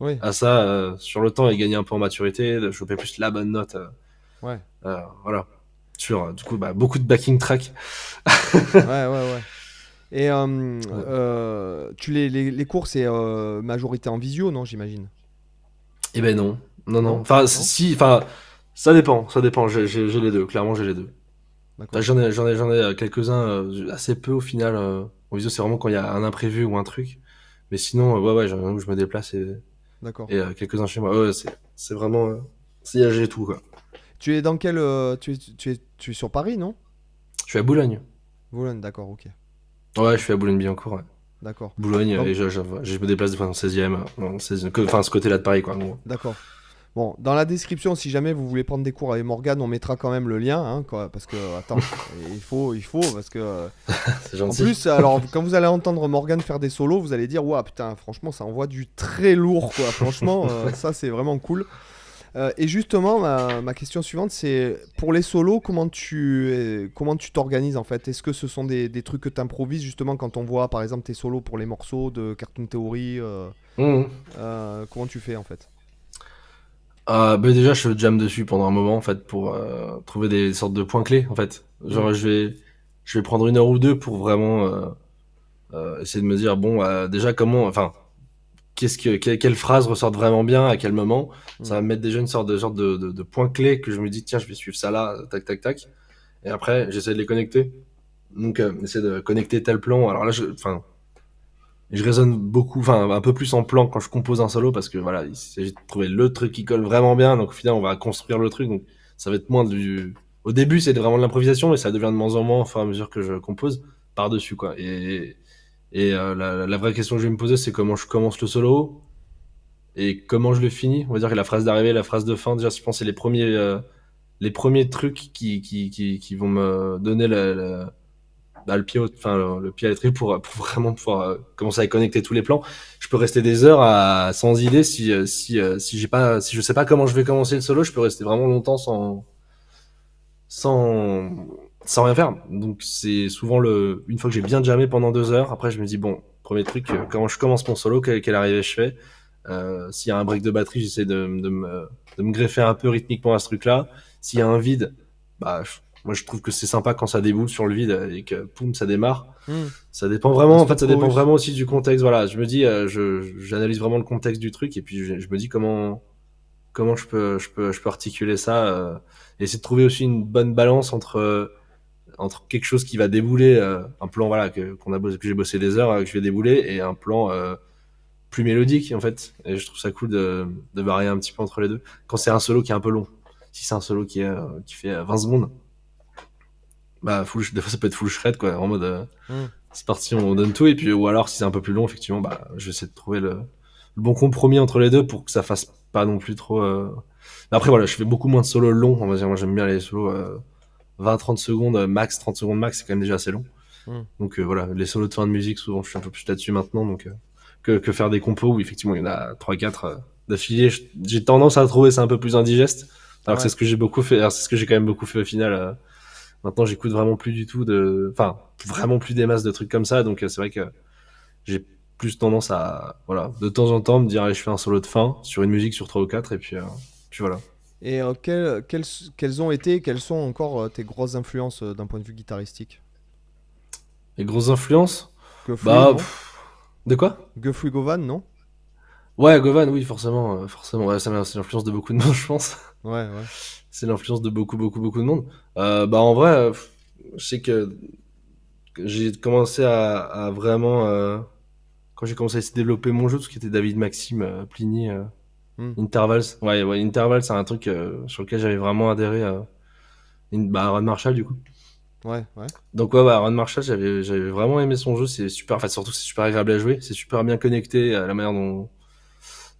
à ça sur le temps et gagner un peu en maturité de choper plus la bonne note. voilà sur euh, du coup bah, beaucoup de backing track. ouais, ouais, ouais. Et euh, euh, tu les, les, les cours, c'est euh, majorité en visio, non, j'imagine Eh ben non. Non, non. Enfin, si, enfin, ça dépend, ça dépend. J'ai les deux, clairement, j'ai les deux. J'en ai, j'en ai, j'en ai euh, quelques-uns, assez peu au final. en visio, c'est vraiment quand il y a un imprévu ou un truc. Mais sinon, ouais, ouais, je me déplace et, D'accord. et quelques-uns chez moi. Ouais, c'est vraiment. c'est j'ai tout, quoi. Tu es dans quel. Euh, tu, es, tu, es, sur Paris, non Je suis à Boulogne. Boulogne, d'accord, ok. Ouais, je suis à Boulogne-Billancourt. D'accord. Boulogne, et je, je, me déplace enfin, dans 16e, enfin ce côté-là de Paris, quoi. D'accord. Bon, dans la description, si jamais vous voulez prendre des cours avec Morgane, on mettra quand même le lien, hein, quoi, parce que euh, attends, il faut, il faut, parce que. Euh, en plus, alors quand vous allez entendre Morgane faire des solos, vous allez dire, waouh, putain, franchement, ça envoie du très lourd, quoi. Franchement, ça c'est vraiment cool. Euh, et justement, ma, question suivante, c'est pour les solos, comment tu euh, comment tu t'organises en fait Est-ce que ce sont des, des trucs que tu improvises justement quand on voit par exemple tes solos pour les morceaux de Cartoon Theory euh, mhm. Comment tu fais en fait ah, ben Déjà, je jam dessus pendant un moment en fait pour trouver des sortes de points clés en fait. Genre, mhm. je, vais, je vais prendre une heure ou deux pour vraiment essayer de me dire, bon, bah, déjà comment. Enfin, qu'est-ce que, quelle, phrase ressortent vraiment bien, à quel moment. Mm. Ça va me mettre déjà une sorte de, genre de, point clé que je me dis, tiens, je vais suivre ça là, tac, tac, tac. Et après, j'essaie de les connecter. Donc, euh, j'essaie de connecter tel plan. Alors là, je, je raisonne beaucoup, enfin, un peu plus en plan quand je compose un solo parce que voilà, il s'agit de trouver le truc qui colle vraiment bien. Donc, au final, on va construire le truc. Donc, ça va être moins du. Au début, c'est vraiment de l'improvisation, mais ça devient de moins en moins au fur et à mesure que je compose par-dessus, quoi. et et euh, la, la, vraie question que je vais me poser, c'est comment je commence le solo et comment je le finis. On va dire que la phrase d'arrivée, la phrase de fin, déjà, je pense, c'est les premiers, euh, les premiers trucs qui, qui, qui, qui vont me donner la, la, bah, le, pied, enfin, le, pied à l'étrier pour, pour, vraiment pouvoir euh, commencer à connecter tous les plans. Je peux rester des heures à, sans idée si, si, si, j'ai pas, si je sais pas comment je vais commencer le solo, je peux rester vraiment longtemps sans. sans sans rien faire. Donc c'est souvent le. Une fois que j'ai bien jamais pendant deux heures, après je me dis bon, premier truc, quand euh, je commence mon solo, quelle, arrivée je fais euh, S'il y a un break de batterie, j'essaie de, de, me, de, me, greffer un peu rythmiquement à ce truc-là. S'il y a un vide, bah moi je trouve que c'est sympa quand ça déboule sur le vide et que poum ça démarre. Hmm. Ça dépend vraiment. En fait, ça dépend vraiment aussi du contexte. Voilà, je me dis, euh, j'analyse vraiment le contexte du truc et puis je, je me dis comment comment je peux je peux je peux articuler ça euh, et essayer de trouver aussi une bonne balance entre euh, entre quelque chose qui va débouler, euh, un plan voilà que qu'on a que j'ai bossé des heures, euh, que je vais débouler, et un plan euh, plus mélodique en fait. Et je trouve ça cool de, de varier un petit peu entre les deux. Quand c'est un solo qui est un peu long, si c'est un solo qui est, qui fait 20 secondes, bah des fois ça peut être full shred quoi, en mode mm. c'est parti, on donne tout. Et puis ou alors si c'est un peu plus long, effectivement, bah je vais de trouver le, bon compromis entre les deux pour que ça fasse pas non plus trop. après voilà, je fais beaucoup moins de solos longs. On va dire, moi j'aime bien les solos 20-30 secondes, euh, max 30 secondes max, c'est quand même déjà assez long. Hmm. Donc euh, voilà, les solos de fin de musique, souvent je suis un peu plus là-dessus maintenant, donc euh, que, que, faire des compos où effectivement il y en a 3-4 d'affilée. J'ai tendance à trouver ça un peu plus indigeste, alors que c'est ce que j'ai beaucoup fait, c'est ce que j'ai quand même beaucoup fait au final. Maintenant, j'écoute vraiment plus du tout de, enfin, vraiment plus des masses de trucs comme ça. Donc, c'est vrai que j'ai plus tendance à, voilà, de temps en temps me dire, allez, je fais un solo de fin sur une musique sur 3 ou 4 et puis, tu puis voilà. Et euh, quelles, quelles, quelles, ont été, quelles sont encore euh, tes grosses influences euh, d'un point de vue guitaristique Les grosses influences bah, de quoi Guthrie Govan, non Ouais, Govan, oui, forcément, forcément. c'est l'influence de beaucoup de monde, je pense. Ouais, ouais. C'est l'influence de beaucoup, beaucoup, beaucoup de monde. bah, en vrai, je sais que j'ai commencé à, vraiment quand j'ai commencé à développer mon jeu, tout ce qui était David Maxime, Pliny, Hmm. Intervals, ouais, ouais c'est un truc euh, sur lequel j'avais vraiment adhéré à euh, une, bah, Ron Marshall, du coup. Ouais, ouais. Donc, ouais, bah, Ron Marshall, j'avais, vraiment aimé son jeu. C'est super, enfin, surtout, c'est super agréable à jouer. C'est super bien connecté à la manière dont.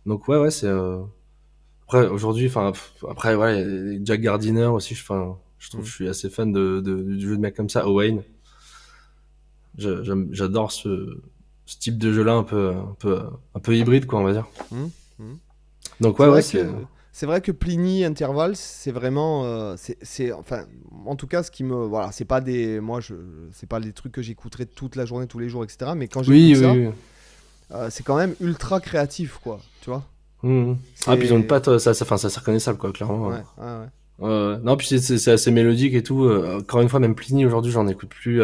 Donc, ouais, ouais, c'est. Euh, après, aujourd'hui, enfin, après, ouais, Jack Gardiner aussi, enfin, je trouve, hmm. que je suis assez fan de, du jeu de mec comme ça, Owain. J'adore ce, type de jeu-là un peu, un peu, un peu hybride, quoi, on va dire. Hmm. Donc, ouais, c'est. vrai que Pliny Interval, c'est vraiment, euh, c'est, enfin, en tout cas, ce qui me, voilà, c'est pas des, moi, je, c'est pas des trucs que j'écouterai toute la journée, tous les jours, etc. Mais quand j'écoute oui, ça, oui, euh, c'est quand même ultra créatif, quoi, tu vois. Mmh. Ah puis ils ont une patte, ça, ça, fin, ça c'est reconnaissable, quoi, clairement. non, puis c'est, assez mélodique et tout. Euh, encore une fois, même Pliny aujourd'hui, j'en écoute plus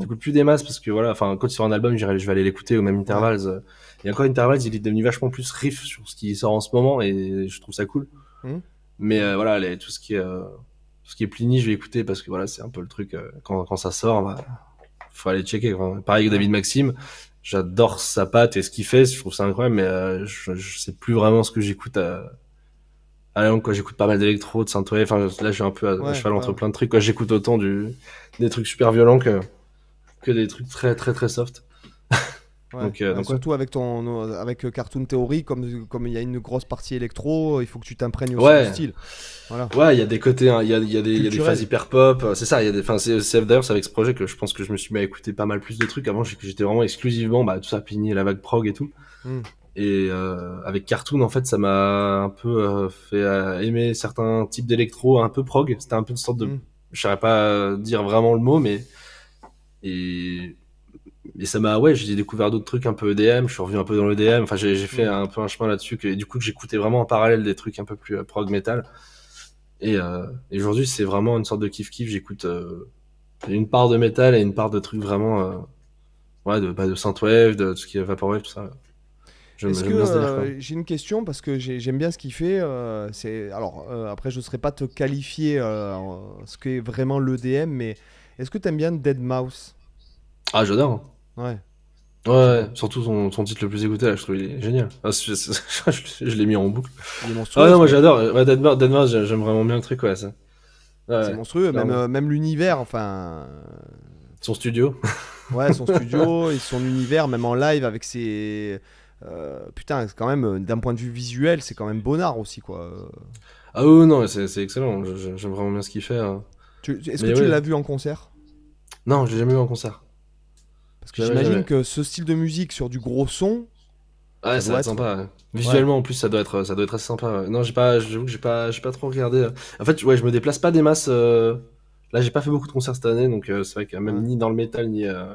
j'en plus des masses parce que voilà, enfin, quand il sort un album, je vais aller l'écouter au même intervalles. Et encore intervalles, il est devenu vachement plus riff sur ce qui sort en ce moment et je trouve ça cool. Mmh. Mais euh, voilà, les, tout ce qui est euh, ce qui est Pliny, je vais écouter parce que voilà, c'est un peu le truc euh, quand, quand ça sort, bah, faut aller checker. pareil que David Maxime, j'adore sa patte et ce qu'il fait, je trouve ça incroyable, mais je, sais plus vraiment ce que j'écoute à à quoi, j'écoute pas mal d'électro, de synthwave. Enfin, là, je suis un peu à, cheval entre plein de trucs. Quoi, j'écoute autant du, des trucs super violents que que des trucs très très très soft. donc, euh, surtout avec ton avec euh, Cartoon théorie comme comme il y a une grosse partie électro, il faut que tu t'imprègnes aussi ouais. style. Voilà. Ouais, il y a des côtés, hein, il ya y, des, y, phases hyper pop. Euh, c'est ça, il y a des. Enfin, c'est d'ailleurs c'est avec ce projet que je pense que je me suis mis à écouter pas mal plus de trucs. Avant, j'étais vraiment exclusivement bah, tout ça, pigné la vague prog et tout. Hmm. Et avec Cartoon, en fait, ça m'a un peu fait aimer certains types d'électro un peu prog. C'était un peu une sorte de, hmm. je saurais pas dire vraiment le mot, mais et, ça m'a, ouais, j'ai découvert d'autres trucs un peu EDM, je suis revenu un peu dans l'EDM, enfin j'ai fait un peu un chemin là-dessus, et du coup que j'écoutais vraiment en parallèle des trucs un peu plus euh, prog metal. Et, euh, et aujourd'hui, c'est vraiment une sorte de kiff-kiff, j'écoute euh, une part de métal et une part de trucs vraiment, ouais, de, bah, de de ce qui est vaporwave, tout ça. Est-ce que j'ai une question parce que j'aime bien ce qu'il fait. c'est alors après je ne serais pas te qualifier ce qu'est vraiment l'EDM, mais est-ce que tu aimes bien Dead Mouse ah, j'adore. Hein. Ouais. Ouais, surtout son, son, titre le plus écouté, je trouve il est génial. Ah, je, l'ai mis en boucle. Il ah non, moi j'adore. Ouais, Denmark, j'aime vraiment bien le truc, ouais. c'est monstrueux, même, euh, même l'univers, enfin. Euh, son studio. ouais, son studio et son univers, même en live avec ses. Euh, putain, quand même, d'un point de vue visuel, c'est quand même bonnard aussi, quoi. Ah oui, non, c'est excellent. J'aime vraiment bien ce qu'il fait. Hein. Est-ce que tu l'as vu en concert Non, je l'ai jamais vu en concert. Parce que j'imagine que ce style de musique sur du gros son. Ouais, ça, doit, être sympa. Visuellement, en plus, ça doit être, ça doit être assez sympa. Non, j'ai pas, j'avoue que j'ai pas, pas trop regardé. En fait, ouais, je me déplace pas des masses. Euh, là, j'ai pas fait beaucoup de concerts cette année, donc euh, c'est vrai que même ni dans le métal, ni, euh,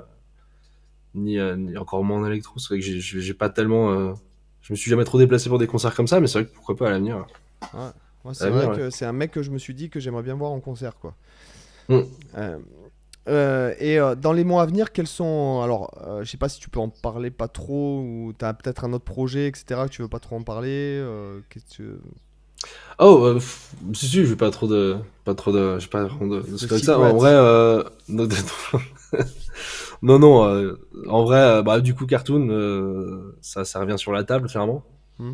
Ni, encore moins en électro, c'est vrai que j'ai pas tellement. je me suis jamais trop déplacé pour des concerts comme ça, mais c'est vrai que pourquoi pas à l'avenir. c'est, vrai que c'est un mec que je me suis dit que j'aimerais bien voir en concert, quoi. Hmm. Euh, et euh, dans les mois à venir, quels sont. Alors, euh, je sais pas si tu peux en parler pas trop, ou tu as peut-être un autre projet, etc., que tu veux pas trop en parler. Oh, c'est si, si, je pas trop de. Pas trop de. Je pas de, de, En vrai. Non, non, en vrai, bah, du coup, Cartoon, ça, revient sur la table, clairement. Hmm.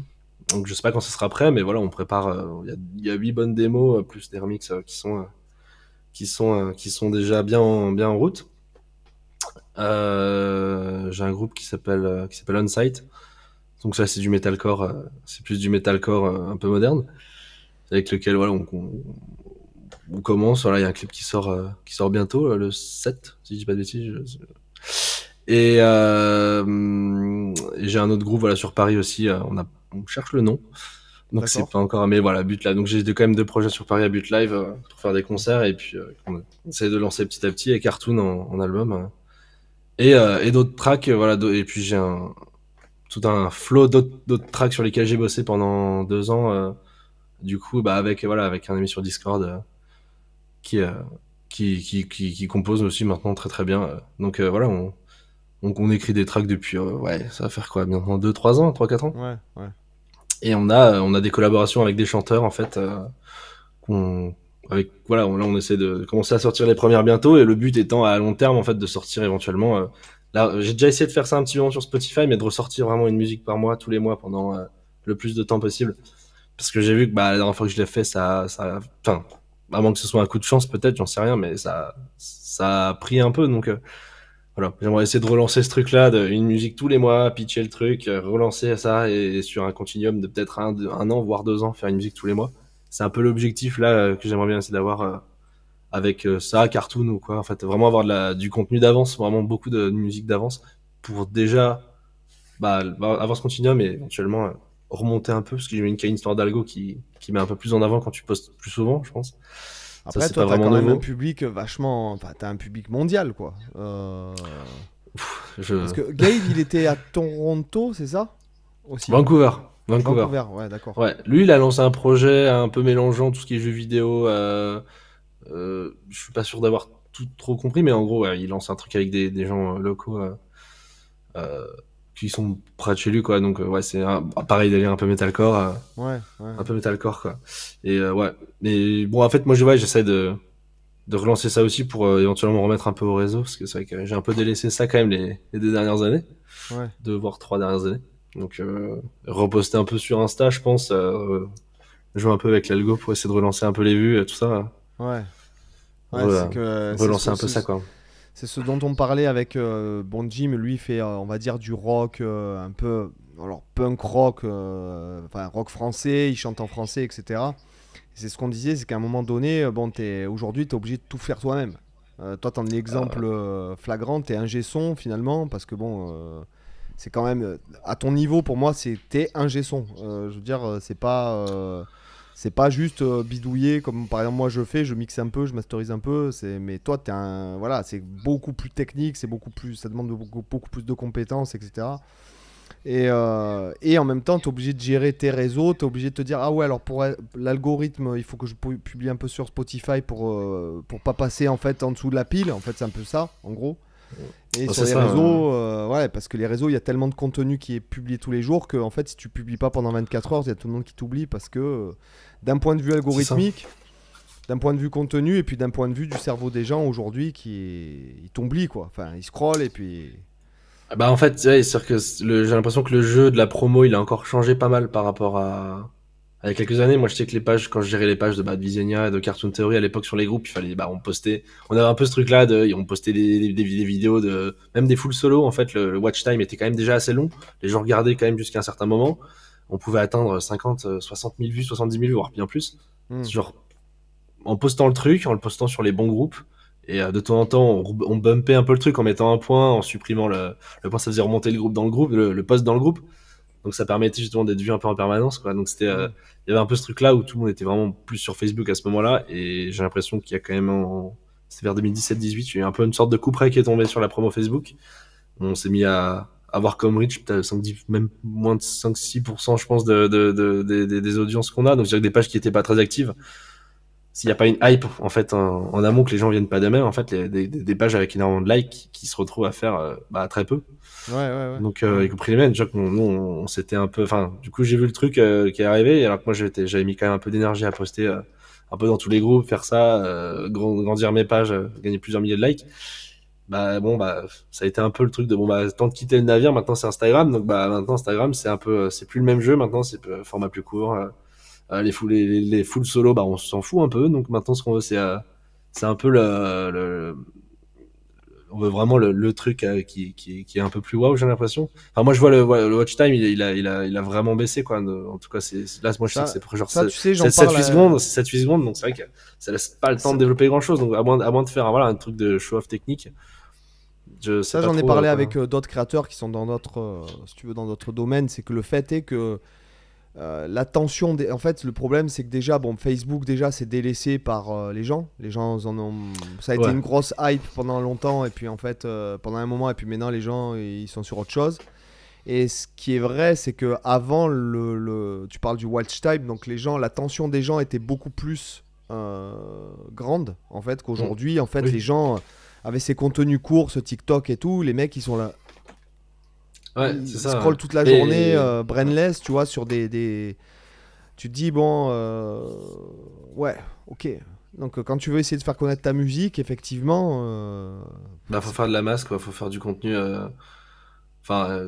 Donc, je sais pas quand ce sera prêt, mais voilà, on prépare. Il y, a huit bonnes démos, plus des qui sont qui sont, euh, qui sont déjà bien en, bien en route. Euh, j'ai un groupe qui s'appelle euh, qui s'appelle Onsite. Donc ça c'est du metalcore, c'est plus du metalcore un peu moderne, avec lequel voilà on, commence. Voilà il y a un clip qui sort qui sort bientôt le 7 si je dis pas de bêtises. Et, j'ai un autre groupe voilà sur Paris aussi. on a on cherche le nom. Donc c'est pas encore, mais voilà, but là. Donc j'ai quand même deux projets sur Paris à but live euh, pour faire des concerts et puis euh, on essaie de lancer petit à petit et Cartoon en, album hein. et, euh, et d'autres tracks, voilà. Et puis j'ai tout un flow d'autres tracks sur lesquels j'ai bossé pendant deux ans. du coup, bah avec voilà, avec un ami sur Discord qui, qui, qui, compose aussi maintenant très très bien. Donc voilà, on, on, écrit des tracks depuis ouais, ça va faire quoi maintenant 2-3 ans, 3-4 ans. Ouais, ouais et on a on a des collaborations avec des chanteurs en fait euh, avec voilà on, là on essaie de commencer à sortir les premières bientôt et le but étant à long terme en fait de sortir éventuellement euh, là j'ai déjà essayé de faire ça un petit moment sur Spotify mais de ressortir vraiment une musique par mois tous les mois pendant euh, le plus de temps possible parce que j'ai vu que bah, la dernière fois que je l'ai fait ça ça enfin avant que ce soit un coup de chance peut-être j'en sais rien mais ça ça a pris un peu donc voilà, j'aimerais essayer de relancer ce truc-là, une musique tous les mois, pitcher le truc, euh, relancer ça et, sur un continuum de peut-être un, an, voire deux ans, faire une musique tous les mois. C'est un peu l'objectif là euh, que j'aimerais bien essayer d'avoir euh, avec ça, cartoon ou quoi. En fait, vraiment avoir de la, du contenu d'avance, vraiment beaucoup de, musique d'avance pour déjà bah, avoir ce continuum et éventuellement remonter un peu parce que j'ai une histoire d'algo qui, qui met un peu plus en avant quand tu postes plus souvent, je pense. Après, toi, t'as quand même un public vachement. Enfin, t'as un public mondial, quoi. Euh, parce que Gabe, il était à Toronto, c'est ça Vancouver. Vancouver. Vancouver, ouais, d'accord. Lui, il a lancé un projet un peu mélangeant tout ce qui est jeux vidéo. Euh... Euh, je suis pas sûr d'avoir tout trop compris, mais en gros, il lance un truc avec des, des gens euh, locaux. Euh, euh qui sont près de chez lui quoi donc euh, ouais c'est pareil d'aller un peu metalcore euh, ouais, ouais, un peu metalcore quoi et euh, ouais mais bon en fait moi je vois j'essaie de de relancer ça aussi pour éventuellement me remettre un peu au réseau parce que c'est vrai que j'ai un peu délaissé ça quand même les, les deux dernières années ouais. deux voire trois dernières années donc reposter un peu sur Insta je pense jouer un peu avec l'algo pour essayer de relancer un peu les vues et tout ça ouais, ouais voilà. relancer un peu ça quoi c'est ce dont on parlait avec euh, Bon Jim. Lui fait, euh, on va dire, du rock euh, un peu, alors punk rock, enfin rock français. Il chante en français, etc. c'est ce qu'on disait, c'est qu'à un moment donné, bon, aujourd'hui, tu es obligé de tout faire toi-même. toi, en es exemple flagrant, es un gesson finalement, parce que bon c'est quand même à ton niveau pour moi c'était un gesson je veux dire c'est pas c'est pas juste euh, bidouiller comme par exemple moi je fais, je mixe un peu, je masterise un peu. C'est mais toi t'es un voilà, c'est beaucoup plus technique, c'est beaucoup plus, ça demande beaucoup, beaucoup plus de compétences, etc. Euh, et, en même temps, tu es obligé de gérer tes réseaux, tu es obligé de te dire, ah ouais, alors pour l'algorithme, il faut que je publie un peu sur Spotify pour, euh, pour pas passer en fait en dessous de la pile. En fait, c'est un peu ça, en gros. Et ah, sur les réseaux, euh, ouais, parce que les réseaux, il y a tellement de contenu qui est publié tous les jours que, en fait, si tu publies pas pendant 24 heures, il y a tout le monde qui t'oublie parce que, euh, d'un point de vue algorithmique, d'un point de vue contenu et puis d'un point de vue du cerveau des gens aujourd'hui qui ils t'oublient quoi. Enfin, ils scrollent et puis. Ah bah en fait, ouais, que j'ai l'impression que le jeu de la promo il a encore changé pas mal par rapport à il y a quelques années, moi je sais que les pages, quand je gérais les pages de, Bad Visionia et de Cartoon Theory à l'époque sur les groupes, il fallait, bah, on postait, on avait un peu ce truc-là, de, on postait des, des, vidéos de, même des full solo, en fait, le, watch time était quand même déjà assez long, les gens regardaient quand même jusqu'à un certain moment, on pouvait atteindre 50, 60 000 vues, 70 000 vues, voire bien plus, hmm. genre, en postant le truc, en le postant sur les bons groupes, et euh, de temps en temps, on, bumpait un peu le truc en mettant un point, en supprimant le, le point, ça faisait remonter le groupe dans le groupe, dans le groupe, donc ça permettait justement d'être vu un peu en permanence. Quoi. Donc c'était, euh, mm. il y avait un peu ce truc-là où tout le monde était vraiment plus sur Facebook à ce moment-là. Et j'ai l'impression qu'il y a quand même, en... c'est vers 2017-18, il y a eu un peu une sorte de coup près qui est tombé sur la promo Facebook. On s'est mis à avoir comme reach, 5, 10, même moins de 5-6%, je pense, de, des audiences qu'on a. Donc que des pages qui n'étaient pas très actives s'il n'y a pas une hype en fait en, amont que les gens viennent pas d'eux-mêmes, en fait, les, des, des, pages avec énormément de likes qui se retrouvent à faire euh, bah, très peu. Ouais, ouais, ouais. Donc, euh, y compris les mêmes, genre on, s'était un peu. Enfin, du coup, j'ai vu le truc euh, qui est arrivé, alors que moi j'avais mis quand même un peu d'énergie à poster un peu dans tous les groupes, faire ça, grandir mes pages, gagner plusieurs milliers de likes. Bah bon, bah ça a été un peu le truc de bon, bah tant de quitter le navire, maintenant c'est Instagram, donc bah maintenant Instagram c'est un peu, c'est plus le même jeu, maintenant c'est format plus court. Euh, les, full, les, solo, bah, on s'en fout un peu. Donc maintenant, ce qu'on veut, c'est euh, c'est un peu le, on veut vraiment le, truc euh, qui, qui, est un peu plus wow j'ai l'impression enfin moi je vois le, watch time il, il, a, il, a, vraiment baissé quoi en tout cas c'est là moi je ça, c'est genre ça, 7, 8 secondes donc c'est vrai que ça laisse pas le temps de développer grand chose donc à moins, à moins de faire voilà, un truc de show off technique ça j'en ai parlé avec d'autres créateurs qui sont dans notre si tu veux dans d'autres domaines c'est que le fait est que euh, la tension, en fait, le problème, c'est que déjà, bon, Facebook, déjà, c'est délaissé par euh, les gens. Les gens en ont. Ça a été une grosse hype pendant longtemps, et puis en fait, euh, pendant un moment, et puis maintenant, les gens, ils sont sur autre chose. Et ce qui est vrai, c'est que avant le, tu parles du watch time, donc les gens, la tension des gens était beaucoup plus grande, en fait, qu'aujourd'hui. Mm. En fait, les gens, avaient ces contenus courts, ce TikTok et tout, les mecs, ils sont là. Ouais, ça, toute la journée, euh, brainless, tu vois, sur des. des... Tu te dis, bon, euh, ouais, ok. Donc euh, quand tu veux essayer de faire connaître ta musique, effectivement. Il bah, faut faire de la masse, quoi, faut faire du contenu. Enfin,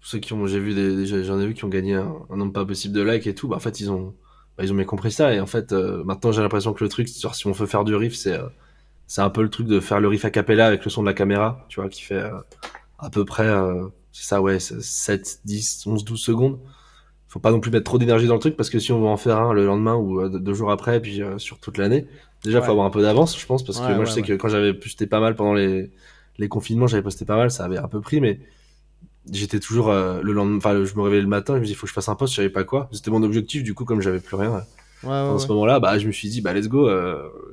ceux qui ont. J'ai vu des. J'en ai vu qui ont gagné un, nombre pas possible de likes et tout. Bah, en fait, ils ont. Bah, ils ont bien compris ça et en fait maintenant j'ai l'impression que le truc si on veut faire du riff c'est c'est un peu le truc de faire le riff a cappella avec le son de la caméra tu vois qui fait à peu près c'est ça, ouais, 7, 10, 11, 12 secondes. Faut pas non plus mettre trop d'énergie dans le truc parce que si on veut en faire un le lendemain ou euh, deux jours après, puis euh, sur toute l'année, déjà faut avoir un peu d'avance, je pense, parce que moi je sais que quand j'avais posté pas mal pendant les, les confinements, j'avais posté pas mal, ça avait un peu pris, mais j'étais toujours euh, le lendemain, enfin je me réveillais le matin, je me dis il faut que je fasse un post, je savais pas quoi. C'était mon objectif, du coup, comme j'avais plus rien. Ouais, en ce moment-là, bah, je me suis dit, bah, let's go,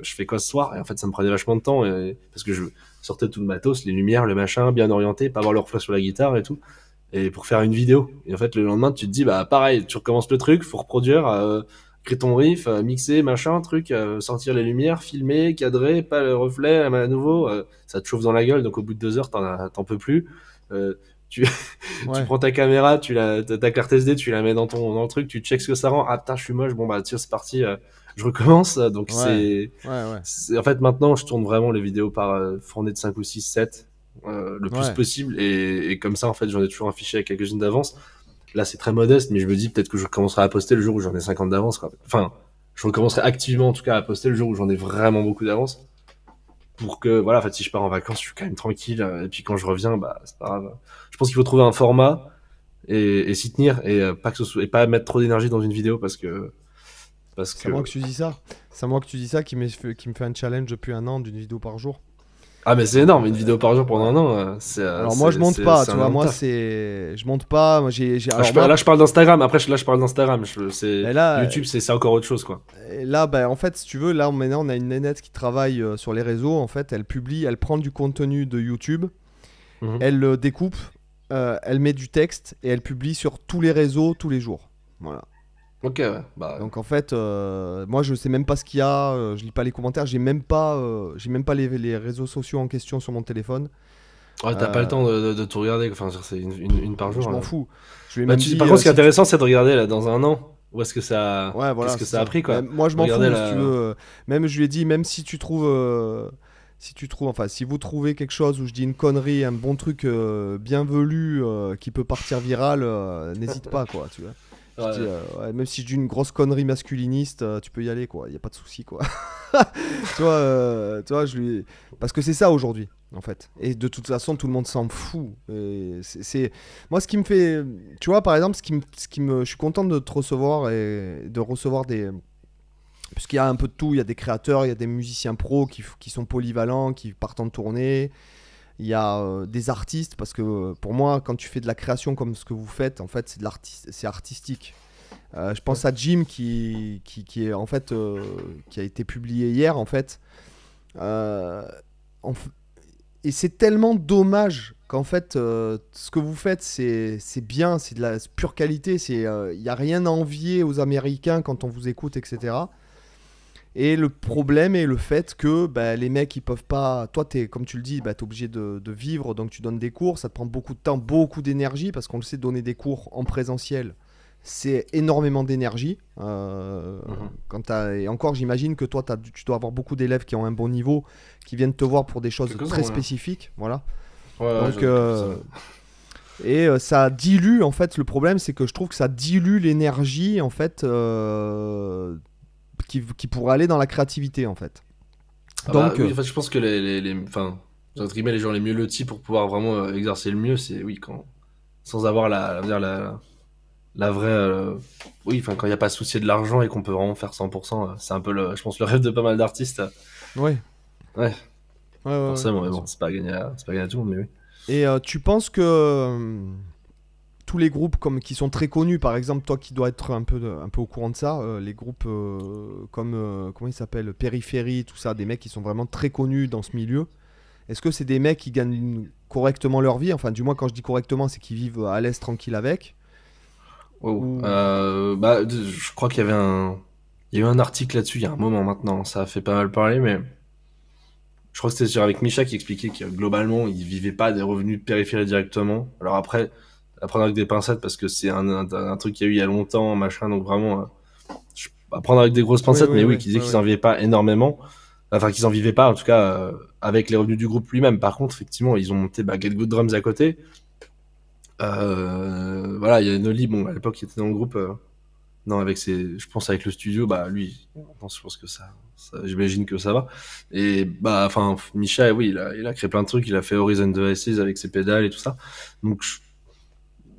je fais quoi ce soir Et en fait, ça me prenait vachement de temps parce que je, sortait tout le matos, les lumières, le machin, bien orienté, pas avoir le reflet sur la guitare et tout, et pour faire une vidéo. Et en fait, le lendemain, tu te dis, bah pareil, tu recommences le truc, faut reproduire, euh, créer ton riff, euh, mixer, machin, truc, euh, sortir les lumières, filmer, cadrer, pas le reflet à nouveau, ça te chauffe dans la gueule, donc au bout de deux heures, t'en, t'en peux plus tu, tu prends ta caméra, tu la, ta, carte SD, tu la mets dans ton dans le truc, tu checks ce que ça rend. Ah putain, je suis moche. Bon bah tiens, c'est parti. Euh, je recommence. Donc c'est, en fait maintenant, je tourne vraiment les vidéos par euh, fournée de 5 ou 6, 7 euh, le plus possible et, et, comme ça en fait, j'en ai toujours un fichier avec quelques-unes d'avance. Là, c'est très modeste, mais je me dis peut-être que je commencerai à poster le jour où j'en ai 50 d'avance. Enfin, je recommencerai activement en tout cas à poster le jour où j'en ai vraiment beaucoup d'avance pour que voilà, en fait, si je pars en vacances, je suis quand même tranquille. Euh, et puis quand je reviens, bah c'est pas grave. Je pense qu'il faut trouver un format et, s'y tenir et euh, pas pas mettre trop d'énergie dans une vidéo parce que parce que. C'est moi que tu dis ça. C'est moi que tu dis ça qui qui me fait un challenge depuis un an d'une vidéo par jour. Ah mais c'est énorme, une vidéo par jour pendant un an. Euh, c'est, euh, alors moi je monte pas, tu vois, moi c'est, je monte pas, moi j'ai. là, je, parle d'Instagram. Après là je parle d'Instagram. C'est... Euh, YouTube c'est, encore autre chose quoi. Et là ben en fait si tu veux là maintenant on a une nénette qui travaille sur les réseaux. En fait elle publie, elle prend du contenu de YouTube, mhm. elle le découpe, elle met du texte et elle publie sur tous les réseaux tous les jours. Voilà. Ok, Bah, Donc en fait, euh, moi je sais même pas ce qu'il y a, euh, je lis pas les commentaires, j'ai même pas, euh, j'ai même pas les, les, réseaux sociaux en question sur mon téléphone. Ouais, t'as pas le temps de, tout regarder, enfin c'est une, une, par jour. Je bah, m'en fous. par contre, ce qui est intéressant, c'est de regarder là dans un an. Où est-ce que ça, -ce que ça, a pris Moi je m'en fous. même je lui ai dit, même si tu trouves, si tu trouves, enfin si vous trouvez quelque chose où je dis une connerie, un bon truc bien qui peut partir viral, n'hésite pas quoi, tu vois. Euh, même si je dis une grosse connerie masculiniste, euh, tu peux y aller, quoi. Il n'y a pas de souci, quoi. Euh, tu, vois, je lui. Parce que c'est ça aujourd'hui, en fait. Et de toute façon, tout le monde s'en fout. C'est Moi, ce qui me fait. Tu vois, par exemple, ce qui Ce qui me... Je suis content de te recevoir et de recevoir des. Parce qu'il y a un peu de tout. Il y a des créateurs, il y a des musiciens pros qui, qui sont polyvalents, qui partent en tournée il y a euh, des artistes, parce que euh, pour moi, quand tu fais de la création comme ce que vous faites, en fait, c'est de l'artiste, c'est artistique. Euh, je pense à Jim qui, qui, est en fait qui a été publié hier en fait. et c'est tellement dommage qu'en fait ce que vous faites c'est, bien, c'est de la pure qualité, c'est il n'y a rien à envier aux Américains quand on vous écoute etc. Et le problème est le fait que bah, les mecs, ils peuvent pas. Toi, es, comme tu le dis, bah, tu es obligé de, vivre, donc tu donnes des cours. Ça te prend beaucoup de temps, beaucoup d'énergie, parce qu'on le sait, donner des cours en présentiel, c'est énormément d'énergie. Euh, mhm. Et encore, j'imagine que toi, tu dois avoir beaucoup d'élèves qui ont un bon niveau, qui viennent te voir pour des choses très spécifiques. Voilà. donc. Euh, et euh, ça dilue, en fait, le problème, c'est que je trouve que ça dilue l'énergie, en fait, qui, pourra aller dans la créativité en fait. Ah bah Donc, euh, je pense que les, les, les, les gens les mieux lotis pour pouvoir vraiment euh, exercer le mieux, c'est oui, quand, sans avoir la, la, la, la vraie. Euh, oui, enfin, quand il n'y a pas souci de l'argent et qu'on peut vraiment faire 100%, c'est un peu, le, je pense, le rêve de pas mal d'artistes. Ouais. Ouais. c'est pas, gagné à, pas tout le monde, mais oui. Et tu penses que tous les groupes comme, qui sont très connus, par exemple, toi qui doit être un peu, un peu au courant de ça, euh, les groupes euh, comme, euh, comment ils s'appellent, Périphérie, tout ça, des mecs qui sont vraiment très connus dans ce milieu, est-ce que c'est des mecs qui gagnent correctement leur vie Enfin, du moins, quand je dis correctement, c'est qu'ils vivent à l'aise tranquille avec oh, bah, Je crois qu'il y avait un... Il y a un article là-dessus il y a un moment maintenant, ça a fait pas mal parler, mais je crois que c'était avec Micha qui expliquait que globalement, ils vivaient pas des revenus de périphérie directement. Alors après, à prendre avec des pincettes parce que c'est un, truc qu'il y a eu il y a longtemps, machin. Donc vraiment, apprendre à prendre avec des grosses pincettes, mais oui, qui qu'ils n'en vivaient pas énormément. Enfin, qu'ils n'en vivaient pas, en tout cas, euh, avec les revenus du groupe lui-même. Par contre, effectivement, ils ont monté bah, Get Good Drums à côté. Euh, voilà, il y a Noli bon, à l'époque, il était dans le groupe. Euh, non, avec ses, je pense avec le studio, bah lui, je pense que ça, j'imagine que ça va. Et bah, enfin, Micha, oui, il a, il a, créé plein de trucs, il a fait Horizon 2 avec ses pédales et tout ça. Donc, je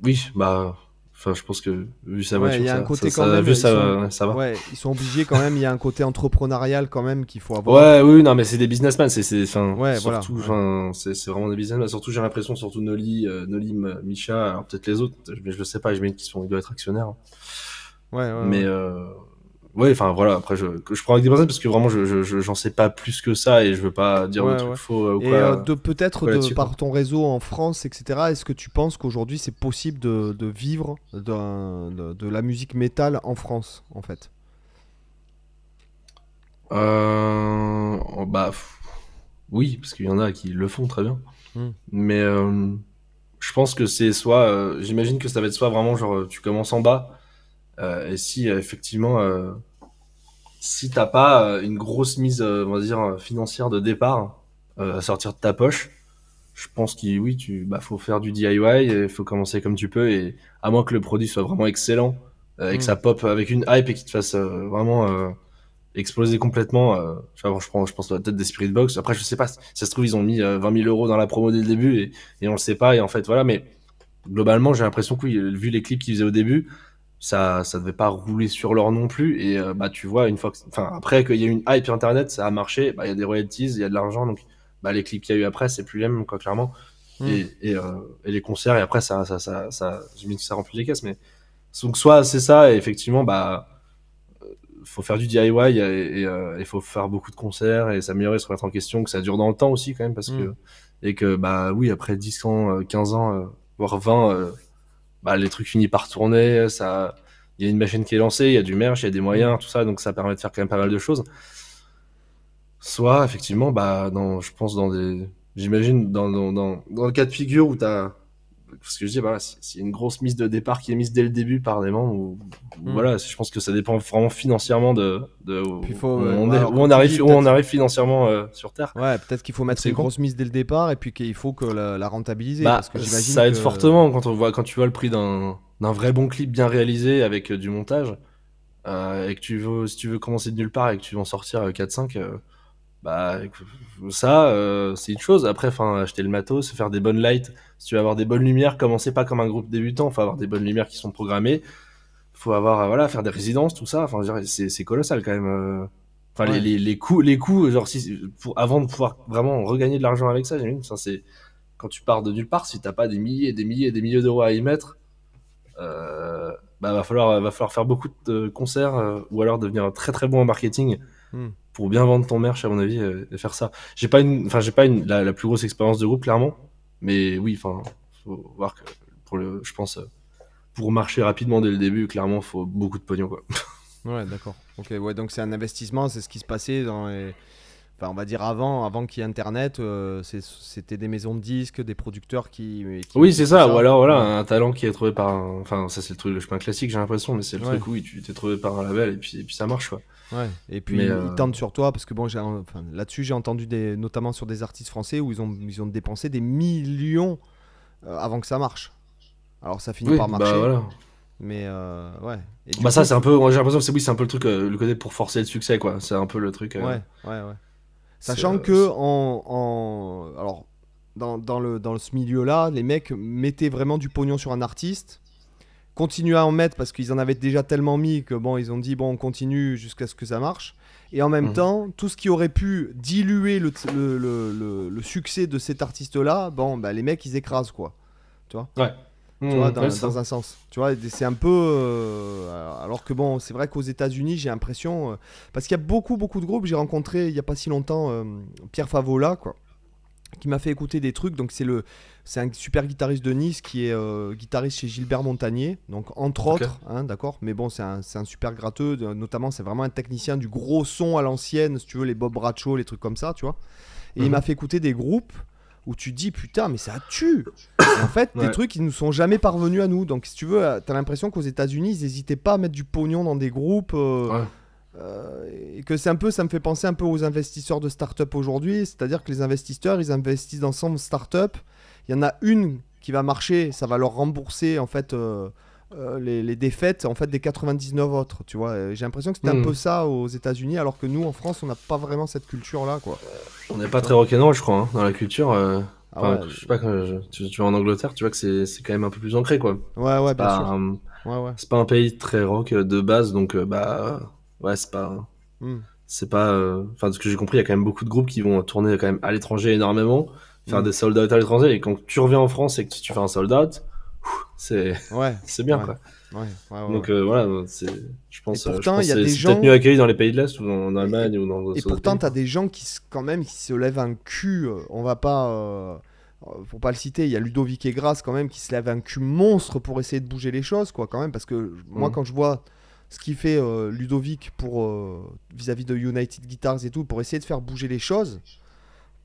oui, bah. Enfin, je pense que vu sa voiture, ouais, y a ça, un côté quand même, vu ça, ça va. Ouais, ils sont obligés quand même. Il y a un côté entrepreneurial quand même qu'il faut avoir. Ouais, oui, non, mais c'est des businessmen. C'est, c'est, enfin, surtout, voilà. c'est, c'est vraiment des businessmen. Surtout, j'ai l'impression, surtout Noli, euh, Nolim, Micha, peut-être les autres, mais je le sais pas. Je me qu'ils sont, ils doivent être actionnaires. Hein. Ouais, ouais. Mais euh, ouais, enfin voilà, après je, je prends avec des pincettes parce que vraiment je, je, j'en sais pas plus que ça et je veux pas dire le truc faux ou quoi. Et peut-être par ton réseau en France, etc., est-ce que tu penses qu'aujourd'hui c'est possible de, vivre de, la musique métal en France en fait euh, oh, Bah oui, parce qu'il y en a qui le font très bien. Hmm. Mais euh, je pense que c'est soit, euh, j'imagine que ça va être soit vraiment genre euh, tu commences en bas euh, et si euh, effectivement, euh, si t'as pas une grosse mise, on va dire, financière de départ à sortir de ta poche, je pense qu'il oui, tu bah faut faire du DIY, il faut commencer comme tu peux et à moins que le produit soit vraiment excellent et que mm. ça pop avec une hype et qu'il te fasse vraiment exploser complètement. Enfin, je prends, je pense la tête des Spirit Box. Après, je sais pas, ça se trouve ils ont mis 20 000 euros dans la promo dès le début et, et on le sait pas et en fait voilà. Mais globalement, j'ai l'impression que oui, vu les clips qu'ils faisaient au début, ça ça devait pas rouler sur l'or non plus et euh, bah tu vois une fois enfin après qu'il y a une hype internet ça a marché bah il y a des royalties il y a de l'argent donc bah les clips qu'il y a eu après c'est plus les mêmes quoi clairement hmm. et, euh, et, les concerts et après ça ça ça ça ça remplit les caisses mais donc soit c'est ça et effectivement bah euh, faut faire du DIY et il faut faire beaucoup de concerts et s'améliorer se remettre en question que ça dure dans le temps aussi quand même parce hmm. que et que bah oui après 10 ans 15 ans voire 20 bah, les trucs finis par tourner, ça, il y a une machine qui est lancée, il y a du merch, il y a des moyens, tout ça, donc ça permet de faire quand même pas mal de choses. Soit effectivement, bah, dans, je pense dans des, j'imagine dans, dans, dans, dans le cas de figure où tu as parce que je dis, voilà, c'est une grosse mise de départ qui est mise dès le début par des membres, ou, hmm. voilà, je pense que ça dépend vraiment financièrement de, où, on, arrive, où on arrive financièrement euh, sur Terre. Ouais, peut-être qu'il faut mettre une grosse mise dès le départ et puis qu'il faut que la, rentabiliser. Bah, ça aide fortement quand, on voit, quand tu vois le prix d'un vrai bon clip bien réalisé avec euh, du montage, euh, et que tu veux, si tu veux commencer de nulle part et que tu veux en sortir 4-5 bah ça euh, c'est une chose après enfin acheter le matos faire des bonnes lights si tu veux avoir des bonnes lumières commencez pas comme un groupe débutant faut avoir des bonnes lumières qui sont programmées faut avoir euh, voilà faire des résidences tout ça enfin c'est colossal quand même euh. enfin les, les, les, coûts les coûts genre si pour avant de pouvoir vraiment regagner de l'argent avec ça ça c'est quand tu pars de nulle part si tu t'as pas des milliers des milliers des milliers d'euros à y mettre euh, bah va falloir va falloir faire beaucoup de concerts ou alors devenir très très bon en marketing Hmm. Pour bien vendre ton merch, à mon avis, euh, et faire ça. J'ai pas une, enfin, j'ai pas une, la, plus grosse expérience de groupe, clairement. Mais oui, enfin, faut voir que pour le, je pense, euh, pour marcher rapidement dès le début, clairement, faut beaucoup de pognon, quoi. ouais, d'accord. Ok, ouais, donc c'est un investissement, c'est ce qui se passait dans Enfin, on va dire avant, avant qu'il y ait Internet, euh, c'était des maisons de disques, des producteurs qui. oui, c'est ça. Ou alors, voilà, un talent qui est trouvé par. Enfin, ça c'est le truc, le chemin classique, j'ai l'impression, mais c'est le truc où oui, tu es trouvé par un label et puis, et puis ça marche, quoi. Et puis ils euh, tentent sur toi parce que bon, enfin, là-dessus j'ai entendu des, notamment sur des artistes français où ils ont, ils ont dépensé des millions euh, avant que ça marche. Alors ça finit par bah, marcher. Bah voilà. Mais euh, ouais. bah ça c'est un peu, j'ai l'impression que c'est oui c'est un peu le truc le côté pour forcer le succès quoi. C'est un peu le truc. Sachant que en, en, alors dans, dans, le dans ce milieu là les mecs mettaient vraiment du pognon sur un artiste continuer à en mettre parce qu'ils en avaient déjà tellement mis que bon, ils ont dit bon, on continue jusqu'à ce que ça marche. Et en même mhm. temps, tout ce qui aurait pu diluer le, succès de cet artiste-là, bon, bah, les mecs, ils écrasent quoi. Tu vois mhm. dans, un sens. Tu vois, c'est un peu. Euh, alors que bon, c'est vrai qu'aux États-Unis, j'ai l'impression. Euh, parce qu'il y a beaucoup, beaucoup de groupes. J'ai rencontré il n'y a pas si longtemps euh, Pierre Favola, quoi, qui m'a fait écouter des trucs. Donc, c'est le, c'est un super guitariste de Nice qui est euh, guitariste chez Gilbert Montagnier, donc entre autres, hein, d'accord Mais bon, c'est un, un, super gratteux, notamment c'est vraiment un technicien du gros son à l'ancienne, si tu veux, les Bob Bracho les trucs comme ça, tu vois. Et il mhm. m'a fait écouter des groupes où tu dis putain, mais ça tue En fait, des trucs qui ne sont jamais parvenus à nous. Donc si tu veux, euh, t'as l'impression qu'aux États-Unis, ils n'hésitaient pas à mettre du pognon dans des groupes. Euh, et que c'est un peu, ça me fait penser un peu aux investisseurs de start-up aujourd'hui, c'est-à-dire que les investisseurs, ils investissent dans start-up il y en a une qui va marcher, ça va leur rembourser en fait euh, euh, les, défaites en fait des 99 autres, tu vois. J'ai l'impression que c'était un hmm. peu ça aux États-Unis, alors que nous en France, on n'a pas vraiment cette culture là, quoi. On n'est pas très rock'n'roll, je crois, hein, dans la culture. Euh, ah je sais pas, tu, vas en Angleterre, tu vois que c'est quand même un peu plus ancré, quoi. Ouais, ouais, bien sûr. Ouais, ouais. C'est pas un pays très rock de base, donc bah ouais, c'est pas. Hmm. C'est pas. Enfin, de ce que j'ai compris, il y a quand même beaucoup de groupes qui vont tourner quand même à l'étranger énormément faire mm. des soldats à l'étranger. Et quand tu reviens en France et que tu fais un soldat c'est ouais, c'est bien quoi. Donc euh, voilà, c'est je pense, euh, pourtant, je y a des gens... peut-être mieux accueilli dans les pays de l'Est ou en Allemagne et, ou dans Et pourtant tu as des gens qui quand même qui se lèvent un cul, euh, on va pas pour pas le citer, il y a Ludovic Egras quand même qui se lèvent un cul monstre pour essayer de bouger les choses quoi quand même parce que moi mm. quand je vois ce qu'il fait Ludovic pour vis-à-vis -vis de United Guitars et tout pour essayer de faire bouger les choses,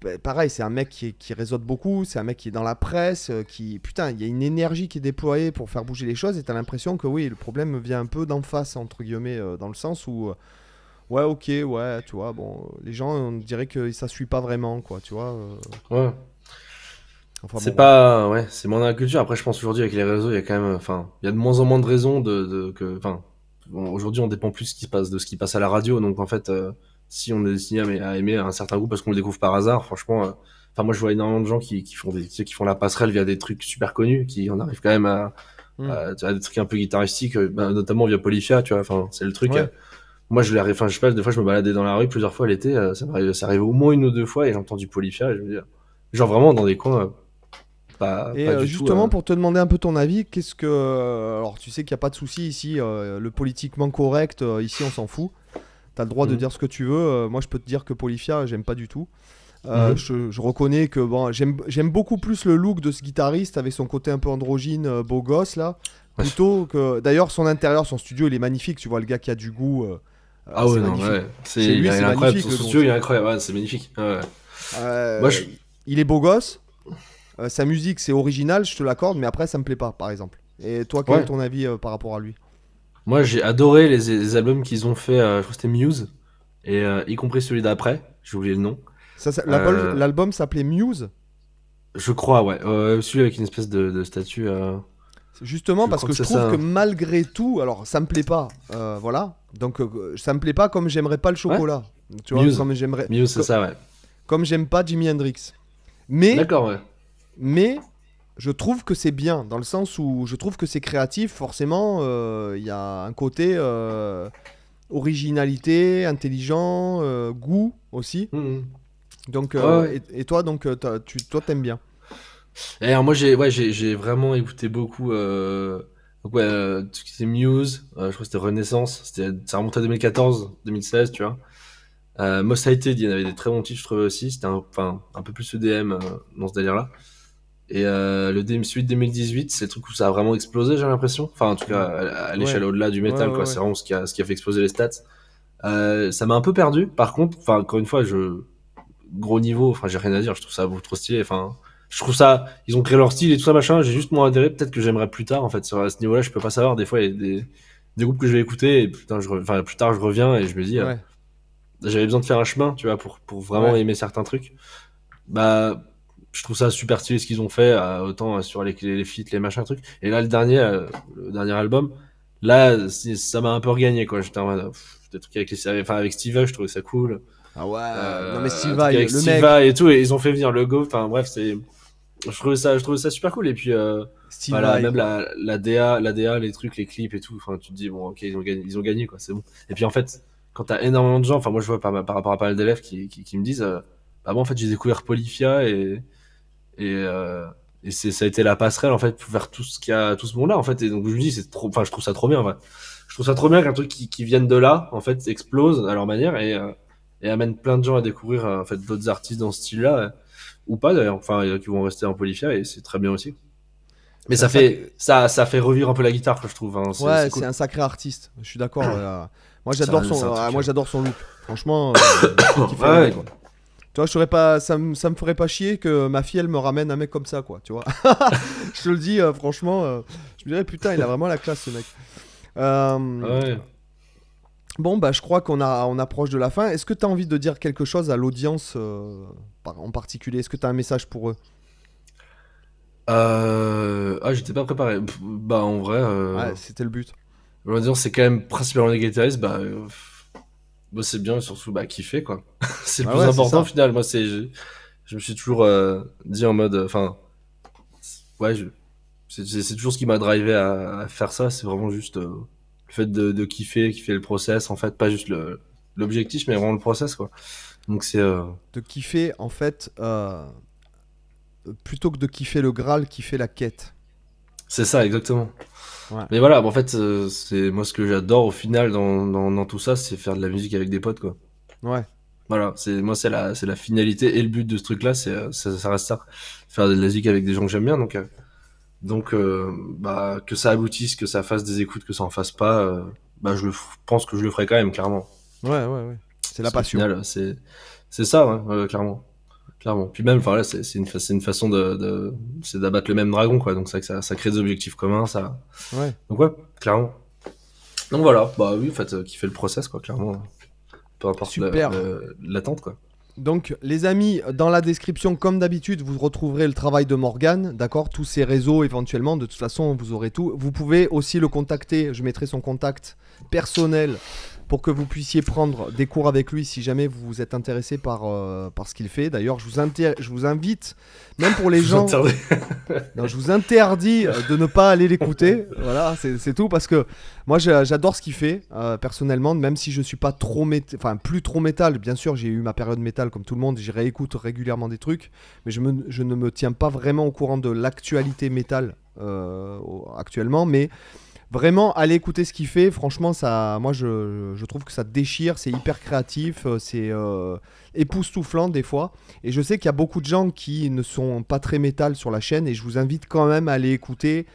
bah, pareil, c'est un mec qui, qui résonne beaucoup, c'est un mec qui est dans la presse, euh, qui putain, il y a une énergie qui est déployée pour faire bouger les choses. Et t'as l'impression que oui, le problème vient un peu d'en face entre guillemets, euh, dans le sens où euh, ouais, ok, ouais, tu vois, bon, les gens, on dirait que ça suit pas vraiment, quoi, tu vois. Ouais. c'est pas, ouais, c'est moins dans la culture. Après, je pense aujourd'hui avec les réseaux, il y a quand même, enfin, il y a de moins en moins de raisons de, que, enfin, aujourd'hui, on dépend plus de ce qui passe, de ce qui passe à la radio, donc en fait si on est destiné à, aimer un certain groupe parce qu'on le découvre par hasard, franchement, euh, enfin moi je vois énormément de gens qui, font des, qui font la passerelle via des trucs super connus, qui en arrivent quand même à, mm. des trucs un peu guitaristiques, euh, bah, notamment via Polyphia, tu vois. Enfin c'est le truc. Euh, moi je l'ai, enfin je sais pas, des fois je me baladais dans la rue plusieurs fois l'été, ça m'arrive, arrive au moins une ou deux fois et j'ai entendu Polyphia et je me dis, genre vraiment dans des coins. Pas, pas justement, pour te demander un peu ton avis, qu'est-ce que. Alors, tu sais qu'il n'y a pas de souci ici, le politiquement correct, ici, on s'en fout. T'as le droit de mhm. dire ce que tu veux. Euh, moi, je peux te dire que Polyphia, j'aime pas du tout. Euh, mhm. je, reconnais que bon, j'aime beaucoup plus le look de ce guitariste avec son côté un peu androgyne, euh, beau gosse là, plutôt que. D'ailleurs, son intérieur, son studio, il est magnifique. Tu vois le gars qui a du goût. ah ouais, non, C'est magnifique. Son studio, il est incroyable. c'est magnifique. Il est beau gosse. sa musique, c'est original, je te l'accorde, mais après, ça me plaît pas, par exemple. Et toi, quel est ton avis par rapport à lui moi, j'ai adoré les, albums qu'ils ont fait, euh, je crois que c'était Muse, et, euh, y compris celui d'après, j'ai oublié le nom. Euh, l'album s'appelait Muse Je crois, ouais. celui avec une espèce de, statue. Justement parce que, je trouve que malgré tout, alors ça me plaît pas, voilà. Donc ça me plaît pas comme j'aimerais pas le chocolat. Muse. j'aimerais. Muse, c'est ça, ouais. Comme j'aime pas Jimi Hendrix. Mais. D'accord, ouais. Mais je trouve que c'est bien, dans le sens où je trouve que c'est créatif, forcément, euh, il y a un côté euh, originalité, intelligent, euh, goût aussi. Mmh, mmh. Donc, et, toi, donc, tu, toi, t'aimes bien. Et moi, j'ai ouais, j'ai vraiment écouté beaucoup, ce qui Muse, je crois que c'était Renaissance, ça remontait à 2014, 2016, tu vois. Euh, Most il y en avait des très bons titres, je trouvais aussi, c'était un, un peu plus EDM dans ce délire-là. Et euh, le DM Suite 2018, c'est le truc où ça a vraiment explosé, j'ai l'impression. Enfin, en tout cas, à, l'échelle au-delà du métal, quoi c'est vraiment ce qui, a, ce qui, a, fait exploser les stats. Euh, ça m'a un peu perdu. Par contre, enfin, encore une fois, je gros niveau. Enfin, j'ai rien à dire. Je trouve ça beaucoup trop stylé. Enfin, je trouve ça. Ils ont créé leur style et tout ça machin. J'ai juste moins adhéré. Peut-être que j'aimerais plus tard. En fait, sur à ce niveau-là, je peux pas savoir. Des fois, il y a des, des groupes que je vais écouter. Et putain, je enfin, plus tard, je reviens et je me dis, euh, j'avais besoin de faire un chemin, tu vois, pour pour vraiment aimer certains trucs. Bah je trouve ça super stylé ce qu'ils ont fait, euh, autant euh, sur les, les, les feats, les machins, trucs. Et là, le dernier, euh, le dernier album, là, ça m'a un peu regagné, quoi. J'étais en mode, des trucs avec, les, enfin, avec Steve je trouvais ça cool. Ah ouais, non mais Steve avec le Steve mec. et tout, et ils ont fait venir le Go, enfin bref, c'est. Je trouvais ça, je trouvais ça super cool. Et puis, voilà, même la, DA, la DA, les trucs, les clips et tout. Enfin, tu te dis bon, ok, ils ont gagné, ils ont gagné quoi, c'est bon. Et puis en fait, quand t'as énormément de gens, enfin moi je vois par, par rapport à pas mal d'élèves qui, qui, me disent, ah bah bon, en fait j'ai découvert Polyphia et et, euh, ça a été la passerelle, en fait, pour faire tout ce qu'il y a, tout ce monde-là, en fait. Et donc, je me dis, c'est trop, enfin, je trouve ça trop bien, en Je trouve ça trop bien qu'un truc qui, qui vienne de là, en fait, explose à leur manière et, euh, et amène plein de gens à découvrir, euh, en fait, d'autres artistes dans ce style-là, euh, ou pas d'ailleurs, enfin, qui vont rester en polyphia et c'est très bien aussi. Mais ça fait, ça, ça fait revivre un peu la guitare, je trouve. Hein. Ouais, c'est un sacré artiste. Je suis d'accord. moi, j'adore son, ah, moi, j'adore son look. Franchement, vois, pas, ça, me, ça me ferait pas chier que ma fille, elle me ramène un mec comme ça, quoi, tu vois. je te le dis, euh, franchement, euh, je me dirais, putain, il a vraiment la classe, ce mec. Euh, ah ouais. Bon, bah, je crois qu'on a, on approche de la fin. Est-ce que tu as envie de dire quelque chose à l'audience en particulier Est-ce que tu as un message pour eux Ah, j'étais pas préparé. bah, en vrai. Ouais, c'était le but. L'audience, c'est quand même principalement des guitaristes. Bah. Bah, c'est bien, surtout bah, kiffer, quoi. c'est le ah plus important, au final. Moi, c'est, je, me suis toujours euh, dit en mode. Enfin, ouais, c'est, toujours ce qui m'a drivé à, faire ça. C'est vraiment juste euh, le fait de, de, kiffer, kiffer le process, en fait. Pas juste le, l'objectif, mais vraiment le process, quoi. Donc, c'est. Euh, de kiffer, en fait, plutôt que de kiffer le Graal, kiffer la quête. C'est ça, exactement. Mais voilà, en fait, euh, c'est moi ce que j'adore au final dans, dans, tout ça, c'est faire de la musique avec des potes, quoi. Ouais. Voilà, c'est moi c'est la c'est la finalité et le but de ce truc-là, c'est euh, ça, reste ça, faire de la musique avec des gens que j'aime bien, donc. Euh, donc, bah, que ça aboutisse, que ça fasse des écoutes, que ça en fasse pas, bah, je pense que je le ferai quand même, clairement. Ouais, ouais, ouais. C'est la passion. C'est c'est ça, hein, clairement clairement. Puis même, enfin c'est une, façon de, c'est d'abattre le même dragon, quoi. Donc ça, ça, crée des objectifs communs, ça. Ouais. Donc ouais, clairement. Donc voilà, bah oui, en fait, euh, qui fait le process, quoi, clairement. Peu importe l'attente, quoi. Donc les amis, dans la description, comme d'habitude, vous retrouverez le travail de Morgan, d'accord Tous ses réseaux éventuellement, de toute façon, vous aurez tout. Vous pouvez aussi le contacter, je mettrai son contact personnel pour que vous puissiez prendre des cours avec lui si jamais vous vous êtes intéressé par, euh, par ce qu'il fait. D'ailleurs, je, vous je vous invite, même pour les gens, je vous interdis euh, de ne pas aller l'écouter. voilà, c'est tout parce que moi j'adore ce qu'il fait euh, personnellement, même si je suis pas trop, enfin plus trop métal. Bien sûr, j'ai eu ma période métal comme tout le monde, j'y réécoute régulièrement des trucs, mais je, je, ne me tiens pas vraiment au courant de l'actualité métal actuellement, mais vraiment, allez écouter ce qu'il fait. Franchement, ça, moi, je, trouve que ça déchire. C'est hyper créatif. Euh, c'est euh, époustouflant des fois. Et je sais qu'il y a beaucoup de gens qui ne sont pas très métal sur la chaîne. Et je vous invite quand même à aller écouter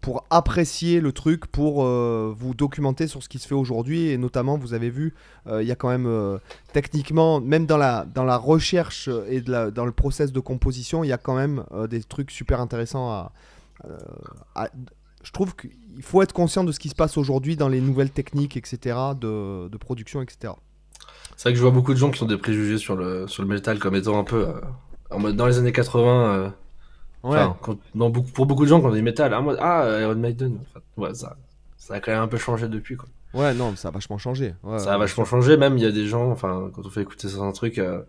pour apprécier le truc, pour euh, vous documenter sur ce qui se fait aujourd'hui. Et notamment, vous avez vu, il y a quand même, techniquement, même dans la, dans la recherche et dans le process de composition, il y a quand même des trucs super intéressants à, je trouve qu'il faut être conscient de ce qui se passe aujourd'hui dans les nouvelles techniques, etc., de, production, etc. C'est vrai que je vois beaucoup de gens qui ont des préjugés sur le, sur le métal comme étant un peu. Euh, dans les années 80. Euh, pour beaucoup de gens, quand on dit métal, ah, euh, Iron Maiden. ça, a quand même un peu changé depuis. Quoi. Ouais, non, ça a vachement changé. ça a vachement changé, même il y a des gens, enfin, quand on fait écouter certains trucs. en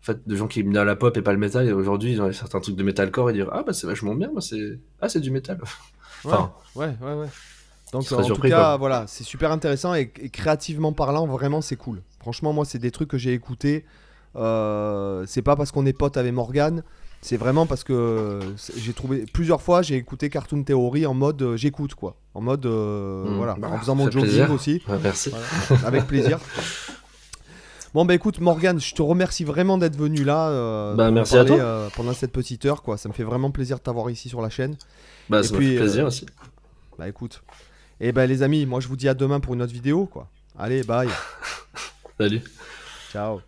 fait, de gens qui aiment la pop et pas le métal, et aujourd'hui, ont certains trucs de metalcore, ils disent Ah, bah c'est vachement bien, c'est ah, c'est du métal ouais, ouais, ouais. Donc en tout cas, voilà, c'est super intéressant et, créativement parlant, vraiment c'est cool. Franchement, moi, c'est des trucs que j'ai écoutés. Euh, c'est pas parce qu'on est potes avec Morgan, c'est vraiment parce que j'ai trouvé plusieurs fois j'ai écouté Cartoon Theory en mode euh, j'écoute quoi, en mode euh, hmm, voilà, bah, en faisant mon jogging aussi. merci. avec plaisir. Bon bah écoute Morgan, je te remercie vraiment d'être venu là. Bah, merci à pendant cette petite heure quoi, ça me fait vraiment plaisir de t'avoir ici sur la chaîne. Bah, plaisir euh, aussi. Bah, écoute. Et eh ben les amis, moi, je vous dis à demain pour une autre vidéo, quoi. Allez, bye. Salut. Ciao.